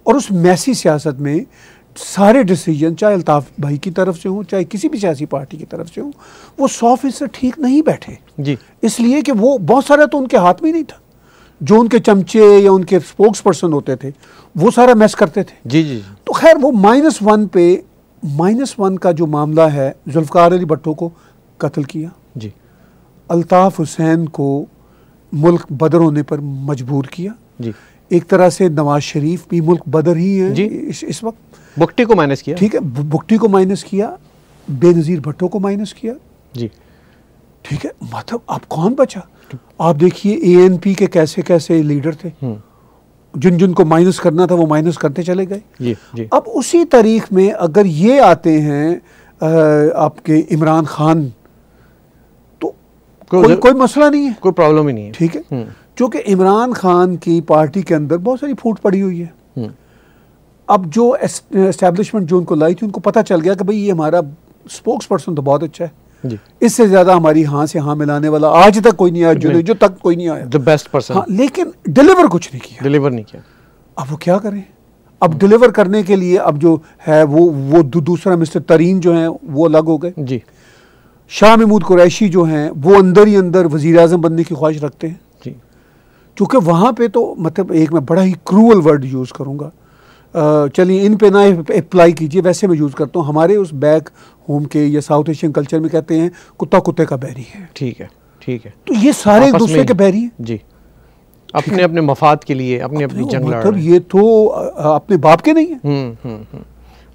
और उस मैसी सियासत में सारे डिसीजन चाहे अल्ताफ़ भाई की तरफ से हों चाहे किसी भी सियासी पार्टी की तरफ से हों वो सौ फीसद ठीक नहीं बैठे जी इसलिए कि वो बहुत सारा तो उनके हाथ में नहीं था जो उनके चमचे या उनके स्पोक्स पर्सन होते थे वो सारा मैस करते थे जी जी तो खैर वो माइनस वन पे माइनस वन का जो मामला है जुल्फ़ार अली भट्टो को कत्ल किया जी अल्ताफ़ हुसैन को मुल्क बदर होने पर मजबूर किया जी एक तरह से नवाज शरीफ भी मुल्क बदर ही है जी इस, इस वक्त बुकटी को माइनस किया ठीक है बुकटी को माइनस किया बेनज़ीर भट्टो को माइनस किया जी ठीक है मतलब आप कौन बचा आप देखिए ए एन पी के कैसे कैसे लीडर थे हम्म। जिन जिन को माइनस करना था वो माइनस करते चले गए जी, जी। अब उसी तारीख में अगर ये आते हैं आ, आपके इमरान खान कोई कोई मसला नहीं है कोई प्रॉब्लम ही नहीं है ठीक है हम्म। जो इमरान खान की पार्टी के अंदर बहुत सारी फूट पड़ी हुई है हम्म। अब जो एस्टेब्लिशमेंट जो उनको लाई थी उनको पता चल गया कि भाई ये हमारा स्पोक्स पर्सन तो बहुत अच्छा है इससे ज्यादा हमारी हाँ से हाँ मिलाने वाला आज तक कोई नहीं आया जो जो तक कोई नहीं आया बेस्ट पर्सन हाँ, लेकिन डिलीवर कुछ नहीं किया डिलीवर नहीं किया अब वो क्या करें अब डिलीवर करने के लिए अब जो है वो वो दूसरा मिस्टर तरीन जो है वो अलग हो गए जी शाह महमूद कुरैशी जो हैं वो अंदर ही अंदर वज़ी अजम बनने की ख्वाहिश रखते हैं जी चूँकि वहाँ पर तो मतलब एक मैं बड़ा ही क्रूअल वर्ड यूज़ करूँगा चलिए इन पे ना अप्लाई कीजिए वैसे मैं यूज़ करता हूँ हमारे उस बैक होम के या साउथ एशियन कल्चर में कहते हैं कुत्ता कुत्ते का बैरी है ठीक है ठीक है तो ये सारे एक दूसरे के बैरी हैं जी अपने अपने मफाद के लिए अपने अपनी जंग मतलब ये तो अपने बाप के नहीं है हम्म, हम्म, हम्म।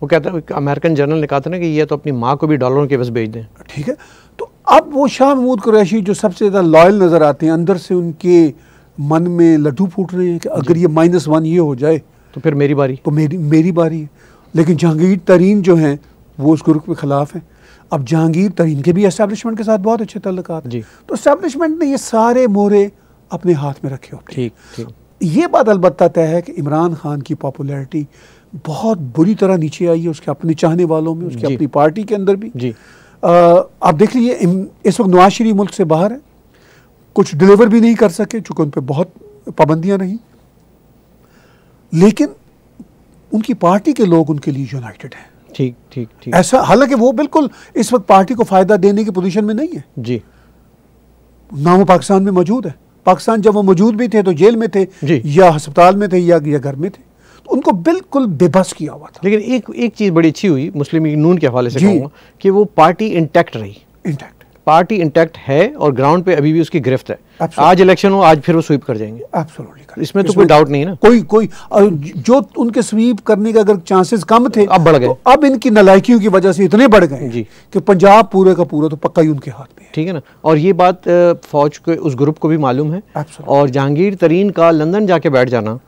वो कहता अमेरिकन जनरल ने कहा था ना कि ये तो अपनी माँ को भी डॉलरों के बस भेज दें ठीक है तो अब वो शाह महमूद कुरैशी जो सबसे ज़्यादा लॉयल नज़र आते हैं अंदर से उनके मन में लड्डू फूट रहे हैं कि अगर ये माइनस वन ये हो जाए तो फिर मेरी बारी तो मेरी मेरी बारी है लेकिन जहांगीर तरीन जो हैं वो उस ग्रुप के ख़िलाफ़ हैं अब जहांगीर तरीन के भी इस्टेबलिशमेंट के साथ बहुत अच्छे तल्लक जी तो इस्टेबलिशमेंट ने ये सारे मोहरे अपने हाथ में रखे हो ठीक ये बात अलबत्त तय है कि इमरान खान की पॉपुलैरिटी बहुत बुरी तरह नीचे आई है उसके अपने चाहने वालों में उसकी अपनी पार्टी के अंदर भी जी आ, आप देख लीजिए इस वक्त नवाज शरीफ मुल्क से बाहर है कुछ डिलीवर भी नहीं कर सके चूंकि उन पर बहुत पाबंदियां नहीं लेकिन उनकी पार्टी के लोग उनके लिए यूनाइटेड हैं ठीक ठीक ठीक ऐसा हालांकि वो बिल्कुल इस वक्त पार्टी को फ़ायदा देने की पोजीशन में नहीं है जी ना वो पाकिस्तान में मौजूद है पाकिस्तान जब वो मौजूद भी थे तो जेल में थे या अस्पताल में थे या, या घर में थे उनको बिल्कुल बेबस किया हुआ था लेकिन एक एक चीज़ बड़ी अच्छी हुई मुस्लिम लीग नून के हवाले से कहूँगा कि वो पार्टी इंटैक्ट रही इंटैक्ट पार्टी इंटैक्ट है और ग्राउंड पे अभी भी उसकी गिरफ्त है आज इलेक्शन हो आज फिर वो स्वीप कर जाएंगे इसमें तो कोई डाउट नहीं ना कोई कोई जो उनके स्वीप करने के अगर चांसेस कम थे अब बढ़ गए तो अब इनकी नलायकियों की वजह से इतने बढ़ गए जी कि पंजाब पूरे का पूरा तो पक्का ही उनके हाथ में ठीक है ना और ये बात फौज के उस ग्रुप को भी मालूम है और जहांगीर तरीन का लंदन जाके बैठ जाना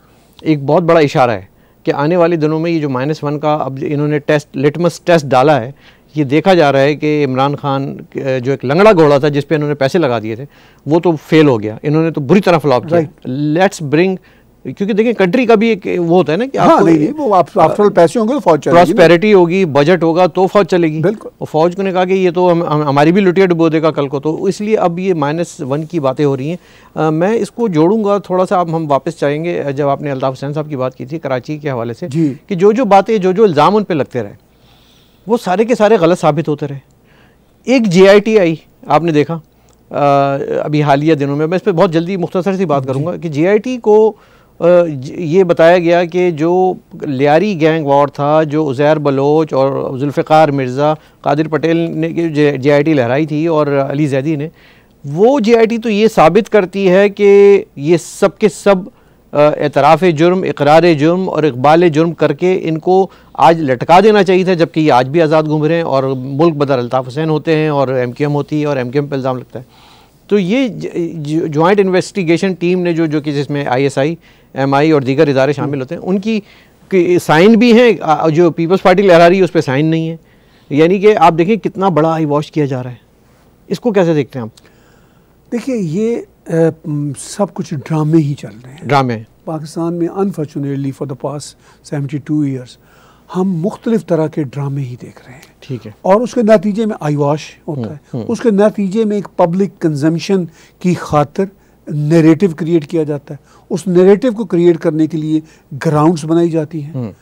एक बहुत बड़ा इशारा है कि आने वाले दिनों में ये जो माइनस वन का अब इन्होंने टेस्ट लिटमस टेस्ट डाला है ये देखा जा रहा है कि इमरान खान जो एक लंगड़ा घोड़ा था जिस पे इन्होंने पैसे लगा दिए थे वो तो फेल हो गया इन्होंने तो बुरी तरह फ्लॉप किया लेट्स ब्रिंग क्योंकि देखिए कंट्री का भी एक वो होता है ना कि हाँ, नहीं, वो आप, आफ्टर पैसे होंगे तो फौज प्रॉस्पेरिटी होगी बजट होगा तो फौज चलेगी बिल्कुल और फौज को ने कहा कि ये तो हम, हम हमारी भी लुटिया डुबो देगा कल को तो इसलिए अब ये माइनस वन की बातें हो रही हैं मैं इसको जोड़ूंगा थोड़ा सा अब हम वापस चाहेंगे जब आपने अल्ताफ हुसैन साहब की बात की थी कराची के हवाले से कि जो जो बातें जो जो इल्ज़ाम उन पर लगते रहे वो सारे के सारे गलत साबित होते रहे एक जे आई आपने देखा अभी हालिया दिनों में मैं इस पर बहुत जल्दी मुख्तसर सी बात करूँगा कि जे को ये बताया गया कि जो लियारी गैंग वॉर था जो उज़ैर बलोच और जुल्फ़ार मिर्ज़ा कादिर पटेल ने जे आई टी लहराई थी और अली जैदी ने वो जे आई टी तो ये साबित करती है कि ये सब के सब एतराफ़ जुर्म इकरार जुर्म और इकबाल जुर्म करके इनको आज लटका देना चाहिए था जबकि ये आज भी आज़ाद घूम रहे हैं और मुल्क बदर अल्ताफ़ हुसैन होते हैं और एम क्यू एम होती है और एम क्यू एम पर इल्ज़ाम लगता है तो ये जॉइंट इन्वेस्टिगेशन टीम ने जो जो कि जिसमें आई एस आई एम आई और दीगर इदारे शामिल होते हैं उनकी साइन भी हैं जो पीपल्स पार्टी लहरा रही है उस पर साइन नहीं है यानी कि आप देखें कितना बड़ा आई वॉश किया जा रहा है इसको कैसे देखते हैं आप देखिए ये आ, सब कुछ ड्रामे ही चल रहे हैं ड्रामे पाकिस्तान में unfortunately for the past seventy two years हम मुख्तलिफ तरह के ड्रामे ही देख रहे हैं ठीक है और उसके नतीजे में आई वॉश होता हम्म, है हम्म। उसके नतीजे में एक पब्लिक कंजम्पशन की खातर नैरेटिव क्रिएट किया जाता है उस नैरेटिव को क्रिएट करने के लिए ग्राउंड्स बनाई जाती हैं हम्म।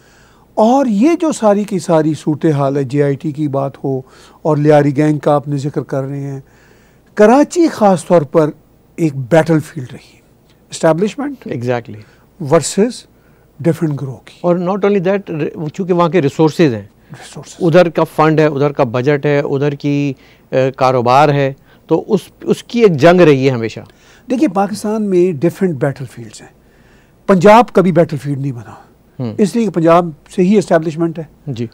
और ये जो सारी की सारी सूरत हाल है जीआईटी की बात हो और लियारी गैंग का आपने जिक्र कर रहे हैं कराची ख़ास तौर पर एक बैटल फील्ड रही establishment exactly versus different grow की और नॉट ओनली दैट चूंकि वहाँ के रिसोर्स हैं उधर का फंड है उधर का बजट है उधर की कारोबार है तो उस उसकी एक जंग रही है हमेशा देखिए पाकिस्तान में डिफरेंट बैटल फील्ड्स हैं पंजाब कभी बैटल फील्ड नहीं बना हम्म। इसलिए पंजाब से ही इस्टेब्लिशमेंट है जी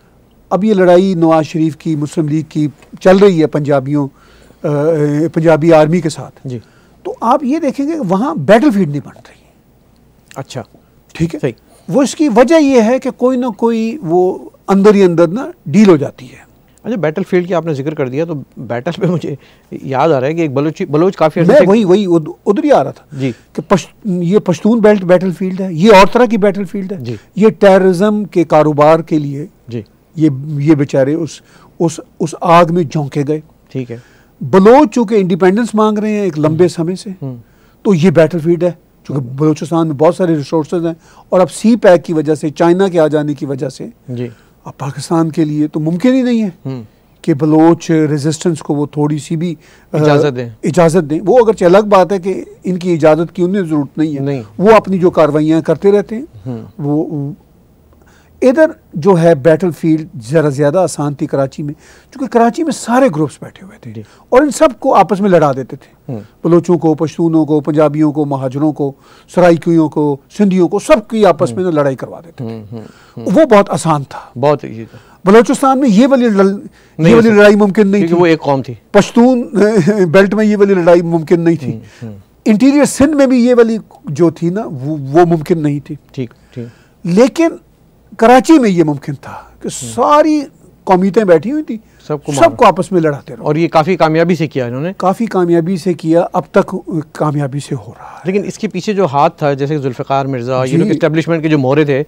अब ये लड़ाई नवाज शरीफ की मुस्लिम लीग की चल रही है पंजाबियों पंजाबी आर्मी के साथ जी तो आप ये देखेंगे वहाँ बैटल फील्ड नहीं बन रही अच्छा ठीक है वो इसकी वजह यह है कि कोई ना कोई वो अंदर ही अंदर ना डील हो जाती है अच्छा बैटल फील्ड की आपने जिक्र कर दिया तो बैटल पे मुझे याद आ रहा है कि एक बलोची बलोच काफ़ी मैं वही वही उधर ही आ रहा था जी कि पश, ये पश्तून बेल्ट बैटल फील्ड है ये और तरह की बैटल फील्ड है जी ये टेररिज्म के कारोबार के लिए जी ये ये बेचारे उस उस उस आग में झोंके गए ठीक है बलोच चूँकि इंडिपेंडेंस मांग रहे हैं एक लंबे हम्म। समय से हम्म। तो ये बैटल फील्ड है चूँकि बलोचिस्तान में बहुत सारे रिसोर्स हैं और अब सी पैक की वजह से चाइना के आ जाने की वजह से जी अब पाकिस्तान के लिए तो मुमकिन ही नहीं है हम्म। कि बलोच रेजिस्टेंस को वो थोड़ी सी भी इजाज़त दें इजाज़त दें वो अगरचे अलग बात है कि इनकी इजाज़त की उन्हें ज़रूरत नहीं है नहीं। वो अपनी जो कार्रवाइयाँ करते रहते हैं हम्म। वो इधर जो है बैटल फील्ड ज़रा ज़्यादा आसान थी कराची में क्योंकि कराची में सारे ग्रुप्स बैठे हुए थे और इन सबको आपस में लड़ा देते थे हम्म। बलोचों को पश्तूनों को पंजाबियों को महाजरों को सराइकियों को सिंधियों को सबकी आपस में हम्म। लड़ाई करवा देते थे हम्म, वो बहुत आसान था बहुत बलोचिस्तान में ये वाली ये वाली लड़ाई मुमकिन नहीं थी वो एक कौम थी पश्तून बेल्ट में ये वाली लड़ाई मुमकिन नहीं थी इंटीरियर सिंध में भी ये वाली जो थी ना वो वो मुमकिन नहीं थी ठीक ठीक लेकिन कराची में ये मुमकिन था कि हम्म। सारी कौमीतें बैठी हुई थी सबको सबको आपस में लड़ाते रहो और ये काफ़ी कामयाबी से किया इन्होंने काफ़ी कामयाबी से किया अब तक कामयाबी से हो रहा है लेकिन इसके पीछे जो हाथ था जैसे जुल्फ़ार मिर्ज़ा ये लोग इस्टेब्लिशमेंट के जो मोहरे थे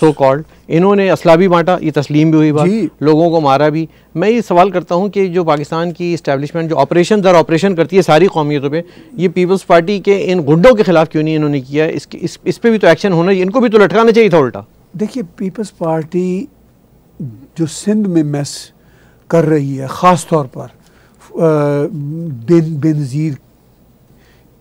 सो कॉल्ड इन्होंने असला भी बांटा ये तस्लीम भी हुई बात लोगों को मारा भी मैं ये सवाल करता हूँ कि जो पाकिस्तान की इस्टेब्लिशमेंट जो ऑपरेशन दर ऑपरेशन करती है सारी कौमियतों पर ये पीपल्स पार्टी के इन गुंडों के खिलाफ क्यों नहीं इन्होंने किया इसके इस पर भी तो एक्शन होना इनको भी तो लटकाना चाहिए था उल्टा देखिए पीपल्स पार्टी जो सिंध में मैस कर रही है ख़ास तौर पर बेनज़ीर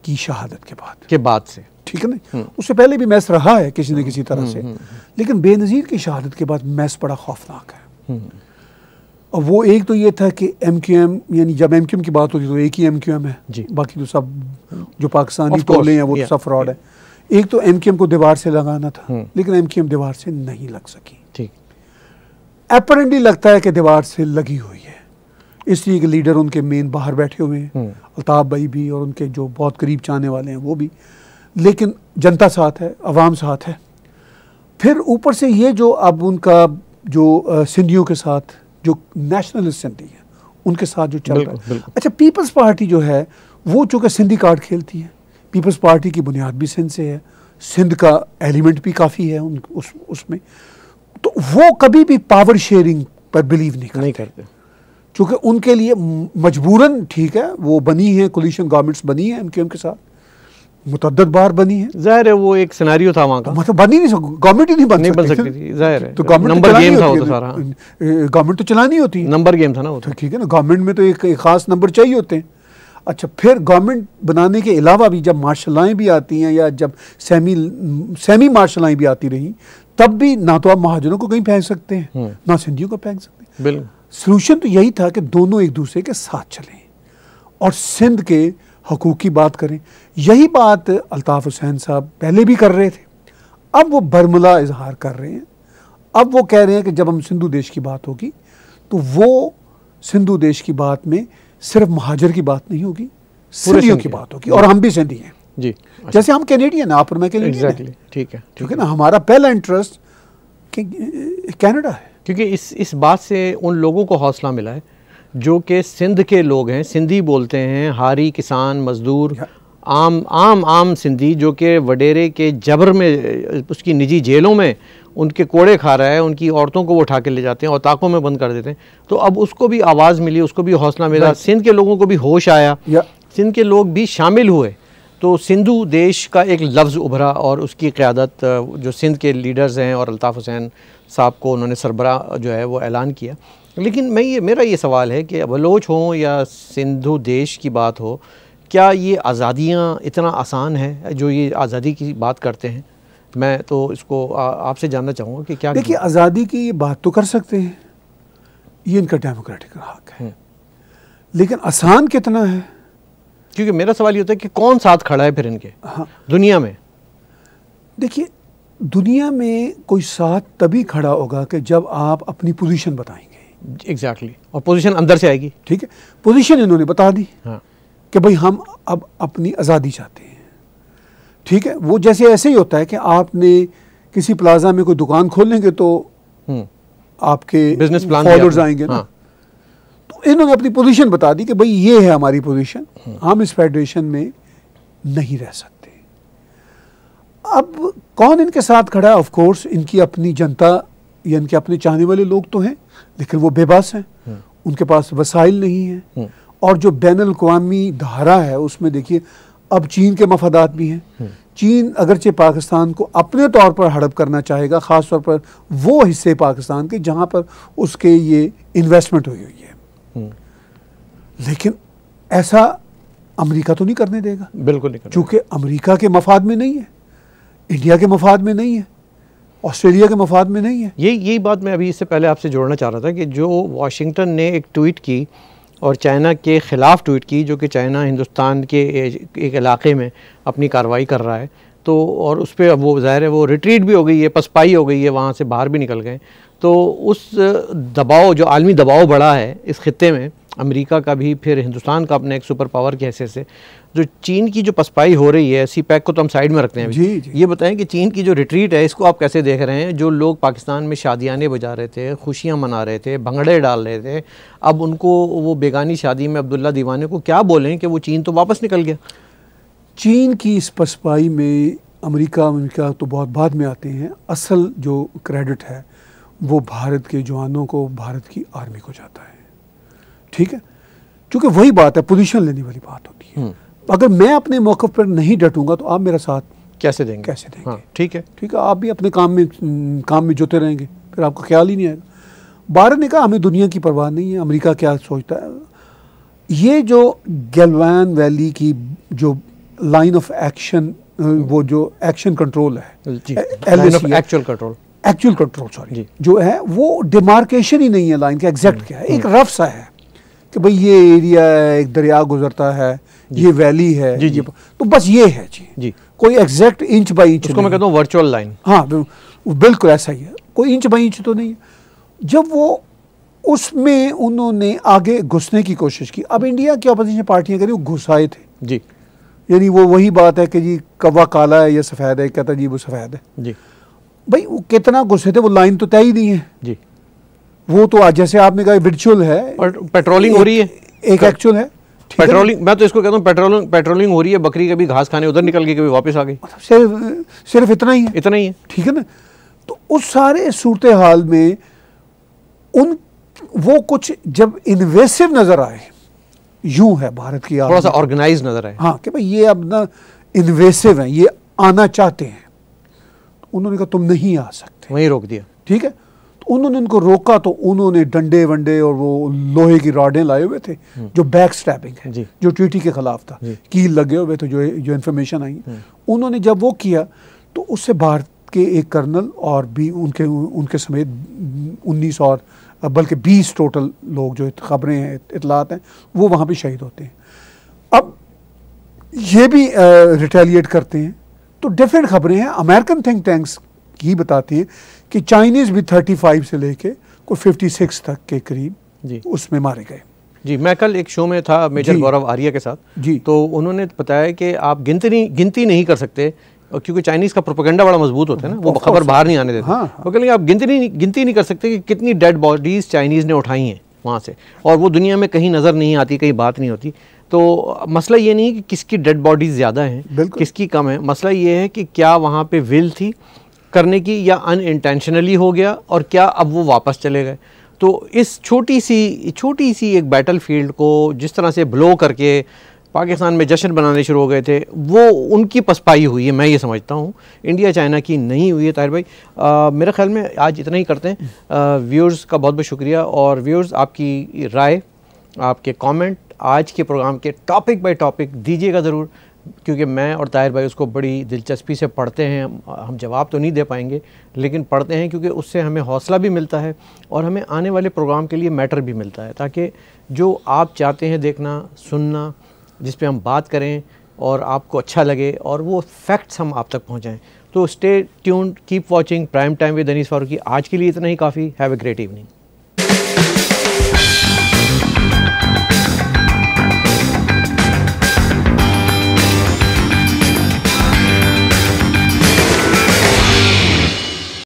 की शहादत के बाद के बाद से ठीक है ना हम्म। उससे पहले भी मैस रहा है किसी न हम्म, किसी तरह से हम्म, लेकिन बेनज़ीर की शहादत के बाद मैस बड़ा खौफनाक है और वो एक तो ये था कि एम क्यू एम यानी जब एम क्यू एम की बात होती तो एक ही एम क्यू एम है बाकी तो सब जो पाकिस्तानी टोले हैं वो तो सब फ्रॉड है एक तो एमकेएम को दीवार से लगाना था हम्म। लेकिन एमकेएम दीवार से नहीं लग सकी ठीक अपरेंटली लगता है कि दीवार से लगी हुई है इसलिए कि लीडर उनके मेन बाहर बैठे हुए हैं हम्म। अल्ताफ भाई भी और उनके जो बहुत करीब चाहने वाले हैं वो भी लेकिन जनता साथ है अवाम साथ है फिर ऊपर से ये जो अब उनका जो सिंधियों के साथ जो नेशनलिस्ट सिंधी है उनके साथ जो चल रहा है अच्छा पीपल्स पार्टी जो है वो चूँकि सिंधी कार्ड खेलती है पीपल्स पार्टी की बुनियाद भी सिंध से है सिंध का एलिमेंट भी काफ़ी है उन उस उसमें तो वो कभी भी पावर शेयरिंग पर बिलीव नहीं करते, नहीं करते। चूँकि उनके लिए मजबूरन ठीक है वो बनी है कोलिशन गवर्नमेंट्स बनी है एम के साथ मुतद बार बनी है जाहिर है वो एक सिनारियो था वहाँ का मतलब बन ही नहीं सकती गवर्नमेंट ही नहीं बन नहीं बन सकती थी जाहिर है तो गवर्नमेंट नंबर गेम था वो तो सारा गवर्नमेंट तो चलानी होती है नंबर गेम था ना वो तो। तो ठीक है ना गवर्नमेंट में तो एक खास नंबर चाहिए होते हैं अच्छा फिर गवर्नमेंट बनाने के अलावा भी जब मार्शलाएँ भी आती हैं या जब सेमी सेमी मार्शलाएँ भी आती रहीं तब भी ना तो आप महाजनों को कहीं फेंक सकते हैं हम्म। ना सिंधियों को फेंक सकते हैं सोल्यूशन तो यही था कि दोनों एक दूसरे के साथ चलें और सिंध के हकूक़ की बात करें यही बात अल्ताफ़ हुसैन साहब पहले भी कर रहे थे अब वो बर्मला इजहार कर रहे हैं अब वो कह रहे हैं कि जब हम सिंधु देश की बात होगी तो वो सिंधु देश की बात में सिर्फ महाजर की बात नहीं होगी सिंधियों की बात होगी और हम भी सिंधी हैं जी अच्छा। जैसे हम कैनेडियन हैं आप और मैं कैनेडियन exactly, ठीक है ठीक है ना हमारा पहला इंटरेस्ट कैनेडा है क्योंकि इस इस बात से उन लोगों को हौसला मिला है जो कि सिंध के लोग हैं सिंधी बोलते हैं हारी किसान मजदूर आम आम आम सिंधी जो कि वडेरे के जबर में उसकी निजी जेलों में उनके कोड़े खा रहा है उनकी औरतों को वो उठा के ले जाते हैं और ताकों में बंद कर देते हैं तो अब उसको भी आवाज़ मिली उसको भी हौसला मिला सिंध के लोगों को भी होश आया सिंध के लोग भी शामिल हुए तो सिंधु देश का एक लफ्ज़ उभरा और उसकी क़्यादत जो सिंध के लीडर्स हैं और अल्ताफ़ हुसैन साहब को उन्होंने सरबरा जो है वो ऐलान किया लेकिन मैं ये मेरा ये सवाल है कि बलोच हों या सिंधु देश की बात हो क्या ये आज़ादियाँ इतना आसान है जो ये आज़ादी की बात करते हैं मैं तो इसको आपसे जानना चाहूँगा कि क्या देखिए आज़ादी की ये बात तो कर सकते हैं ये इनका डेमोक्रेटिक हक है हम्म। लेकिन आसान कितना है क्योंकि मेरा सवाल ये होता है कि कौन साथ खड़ा है फिर इनके हाँ दुनिया में देखिए दुनिया में कोई साथ तभी खड़ा होगा कि जब आप अपनी पोजीशन बताएंगे एग्जैक्टली exactly. और पोजीशन अंदर से आएगी ठीक है पोजीशन इन्होंने बता दी हाँ कि भाई हम अब अपनी आज़ादी चाहते हैं ठीक है वो जैसे ऐसे ही होता है कि आपने किसी प्लाजा में कोई दुकान खोलेंगे तो हम्म। आपके बिजनेस प्लान फॉलोअर्स आएंगे ना हाँ। तो इन्होंने अपनी पोजीशन बता दी कि भाई ये है हमारी पोजीशन हम्म। हम इस फेडरेशन में नहीं रह सकते अब कौन इनके साथ खड़ा है ऑफकोर्स इनकी अपनी जनता या इनके अपने चाहने वाले लोग तो हैं लेकिन वो बेबस हैं हम्म। उनके पास वसाइल नहीं है और जो बैन अवी धारा है उसमें देखिए अब चीन के मफादात भी हैं हम्म। चीन अगरचे पाकिस्तान को अपने तौर पर हड़प करना चाहेगा ख़ास तौर पर वो हिस्से पाकिस्तान के जहाँ पर उसके ये इन्वेस्टमेंट हुई हुई है हम्म। लेकिन ऐसा अमेरिका तो नहीं करने देगा बिल्कुल नहीं चूँकि अमेरिका के मफाद में नहीं है इंडिया के मफाद में नहीं है ऑस्ट्रेलिया के मफाद में नहीं है यही यही बात मैं अभी इससे पहले आपसे जोड़ना चाह रहा था कि जो वाशिंगटन ने एक ट्वीट की और चाइना के ख़िलाफ़ ट्वीट की जो कि चाइना हिंदुस्तान के एक इलाके में अपनी कार्रवाई कर रहा है तो और उस पर अब वो ज़ाहिर है वो रिट्रीट भी हो गई है पसपाई हो गई है वहाँ से बाहर भी निकल गए तो उस दबाव जो आलमी दबाव बढ़ा है इस खत्े में अमेरिका का भी फिर हिंदुस्तान का अपने एक सुपर पावर के हैसियत से जो चीन की जो पसपाई हो रही है सी पैक को तो हम साइड में रखते हैं जी, जी। ये बताएं कि चीन की जो रिट्रीट है इसको आप कैसे देख रहे हैं जो लोग पाकिस्तान में शादियाने बजा रहे थे खुशियाँ मना रहे थे भंगड़े डाल रहे थे अब उनको वो बेगानी शादी में अब्दुल्ला दीवाने को क्या बोलें कि वो चीन तो वापस निकल गया चीन की इस पसपाई में अमरीका अमरीका तो बहुत बाद में आते हैं असल जो क्रेडिट है वो भारत के जवानों को भारत की आर्मी को जाता है ठीक है क्योंकि वही बात है पोजीशन लेने वाली बात होती है हम्म। अगर मैं अपने मौक़ पर नहीं डटूंगा तो आप मेरा साथ कैसे देंगे कैसे देंगे हाँ, ठीक है ठीक है आप भी अपने काम में काम में जुटे रहेंगे फिर आपका ख्याल ही नहीं आएगा भारत ने कहा हमें दुनिया की परवाह नहीं है अमरीका क्या सोचता है ये जो गलवान वैली की जो लाइन ऑफ एक्शन वो जो एक्शन कंट्रोल है actual control actual control sorry जो है वो डिमार्केशन ही नहीं है लाइन का एग्जैक्ट हम्म, क्या है हम्म। एक रफ सा है कि भाई ये एरिया है एक दरिया गुजरता है ये वैली है जी जी तो बस ये है जी जी कोई एग्जैक्ट इंच बाई इंच उसको मैं कहता हूँ वर्चुअल लाइन हाँ बिल्कुल ऐसा ही है कोई इंच बाई इंच तो नहीं है जब वो उसमें उन्होंने आगे घुसने की कोशिश की अब इंडिया की अपोजिशन पार्टियां करी वो घुस आए थे जी यानी वो वही बात है कि जी कवा काला है या सफ़ेद है कहता जी वो सफ़ेद है जी भाई वो कितना गुस्से थे वो लाइन तो तय ही नहीं है जी वो तो आज जैसे आपने कहा विचुअल है पेट्रोलिंग हो रही है एक एक्चुअल है पेट्रोलिंग मैं तो इसको कहता हूँ पेट्रोलिंग पेट्रोलिंग हो रही है बकरी कभी घास खाने उधर निकल गई कभी वापस आ गई मतलब सिर्फ सिर्फ इतना ही है इतना ही है ठीक है ना तो उस सारे सूरत हाल में उन वो कुछ जब इन्वेसिव नज़र आए यूं है भारत की थोड़ा सा ऑर्गेनाइज नज़र आए हाँ कि भाई ये अब ना इन्वेसिव है ये आना चाहते हैं उन्होंने कहा तुम नहीं आ सकते वहीं रोक दिया ठीक है तो उन्होंने उनको रोका तो उन्होंने डंडे वंडे और वो लोहे की राडें लाए हुए थे हम्म। जो बैक स्टैपिंग है जो ट्रीटी के खिलाफ था कील लगे हुए थे जो जो इन्फॉर्मेशन आई हम्म। उन्होंने जब वो किया तो उससे भारत के एक कर्नल और भी उनके उनके समेत उन्नीस और बल्कि बीस टोटल लोग जो खबरें हैं इतलात हैं वो वहाँ पर शहीद होते हैं अब ये भी रिटेलिएट करते हैं तो डिफरेंट खबरें हैं अमेरिकन थिंक टैंक्स ही बताती हैं कि चाइनीज़ भी 35 से लेके कोई 56 तक के करीब जी उसमें मारे गए जी मैं कल एक शो में था मेजर गौरव आर्या के साथ जी तो उन्होंने बताया कि आप गिनती गिनती नहीं कर सकते क्योंकि चाइनीज़ का प्रोपोगंडा बड़ा मजबूत होता है ना वो खबर बाहर नहीं आने देते हाँ, हाँ। वो कहेंगे आप गिनती नहीं गिनती नहीं कर सकते कि कितनी डेड बॉडीज़ चाइनीज़ ने उठाई हैं वहाँ से और वो दुनिया में कहीं नज़र नहीं आती कहीं बात नहीं होती तो मसला ये नहीं कि किसकी डेड बॉडीज़ ज़्यादा हैं किसकी कम है मसला ये है कि क्या वहाँ पे विल थी करने की या अन इंटेंशनली हो गया और क्या अब वो वापस चले गए तो इस छोटी सी छोटी सी एक बैटल फील्ड को जिस तरह से ब्लो करके पाकिस्तान में जश्न बनाने शुरू हो गए थे वो उनकी पसपाई हुई है मैं ये समझता हूँ इंडिया चाइना की नहीं हुई है ताहिर भाई मेरे ख्याल में आज इतना ही करते हैं व्यूअर्स का बहुत बहुत शुक्रिया और व्यूअर्स आपकी राय आपके कमेंट आज के प्रोग्राम के टॉपिक बाय टॉपिक दीजिएगा ज़रूर क्योंकि मैं और ताहिर भाई उसको बड़ी दिलचस्पी से पढ़ते हैं हम जवाब तो नहीं दे पाएंगे लेकिन पढ़ते हैं क्योंकि उससे हमें हौसला भी मिलता है और हमें आने वाले प्रोग्राम के लिए मैटर भी मिलता है ताकि जो आप चाहते हैं देखना सुनना जिस पे हम बात करें और आपको अच्छा लगे और वो फैक्ट्स हम आप तक पहुँचाएँ तो stay tuned keep watching prime time with Anees Farooqui आज के लिए इतना ही काफ़ी हैव ए ग्रेट इवनिंग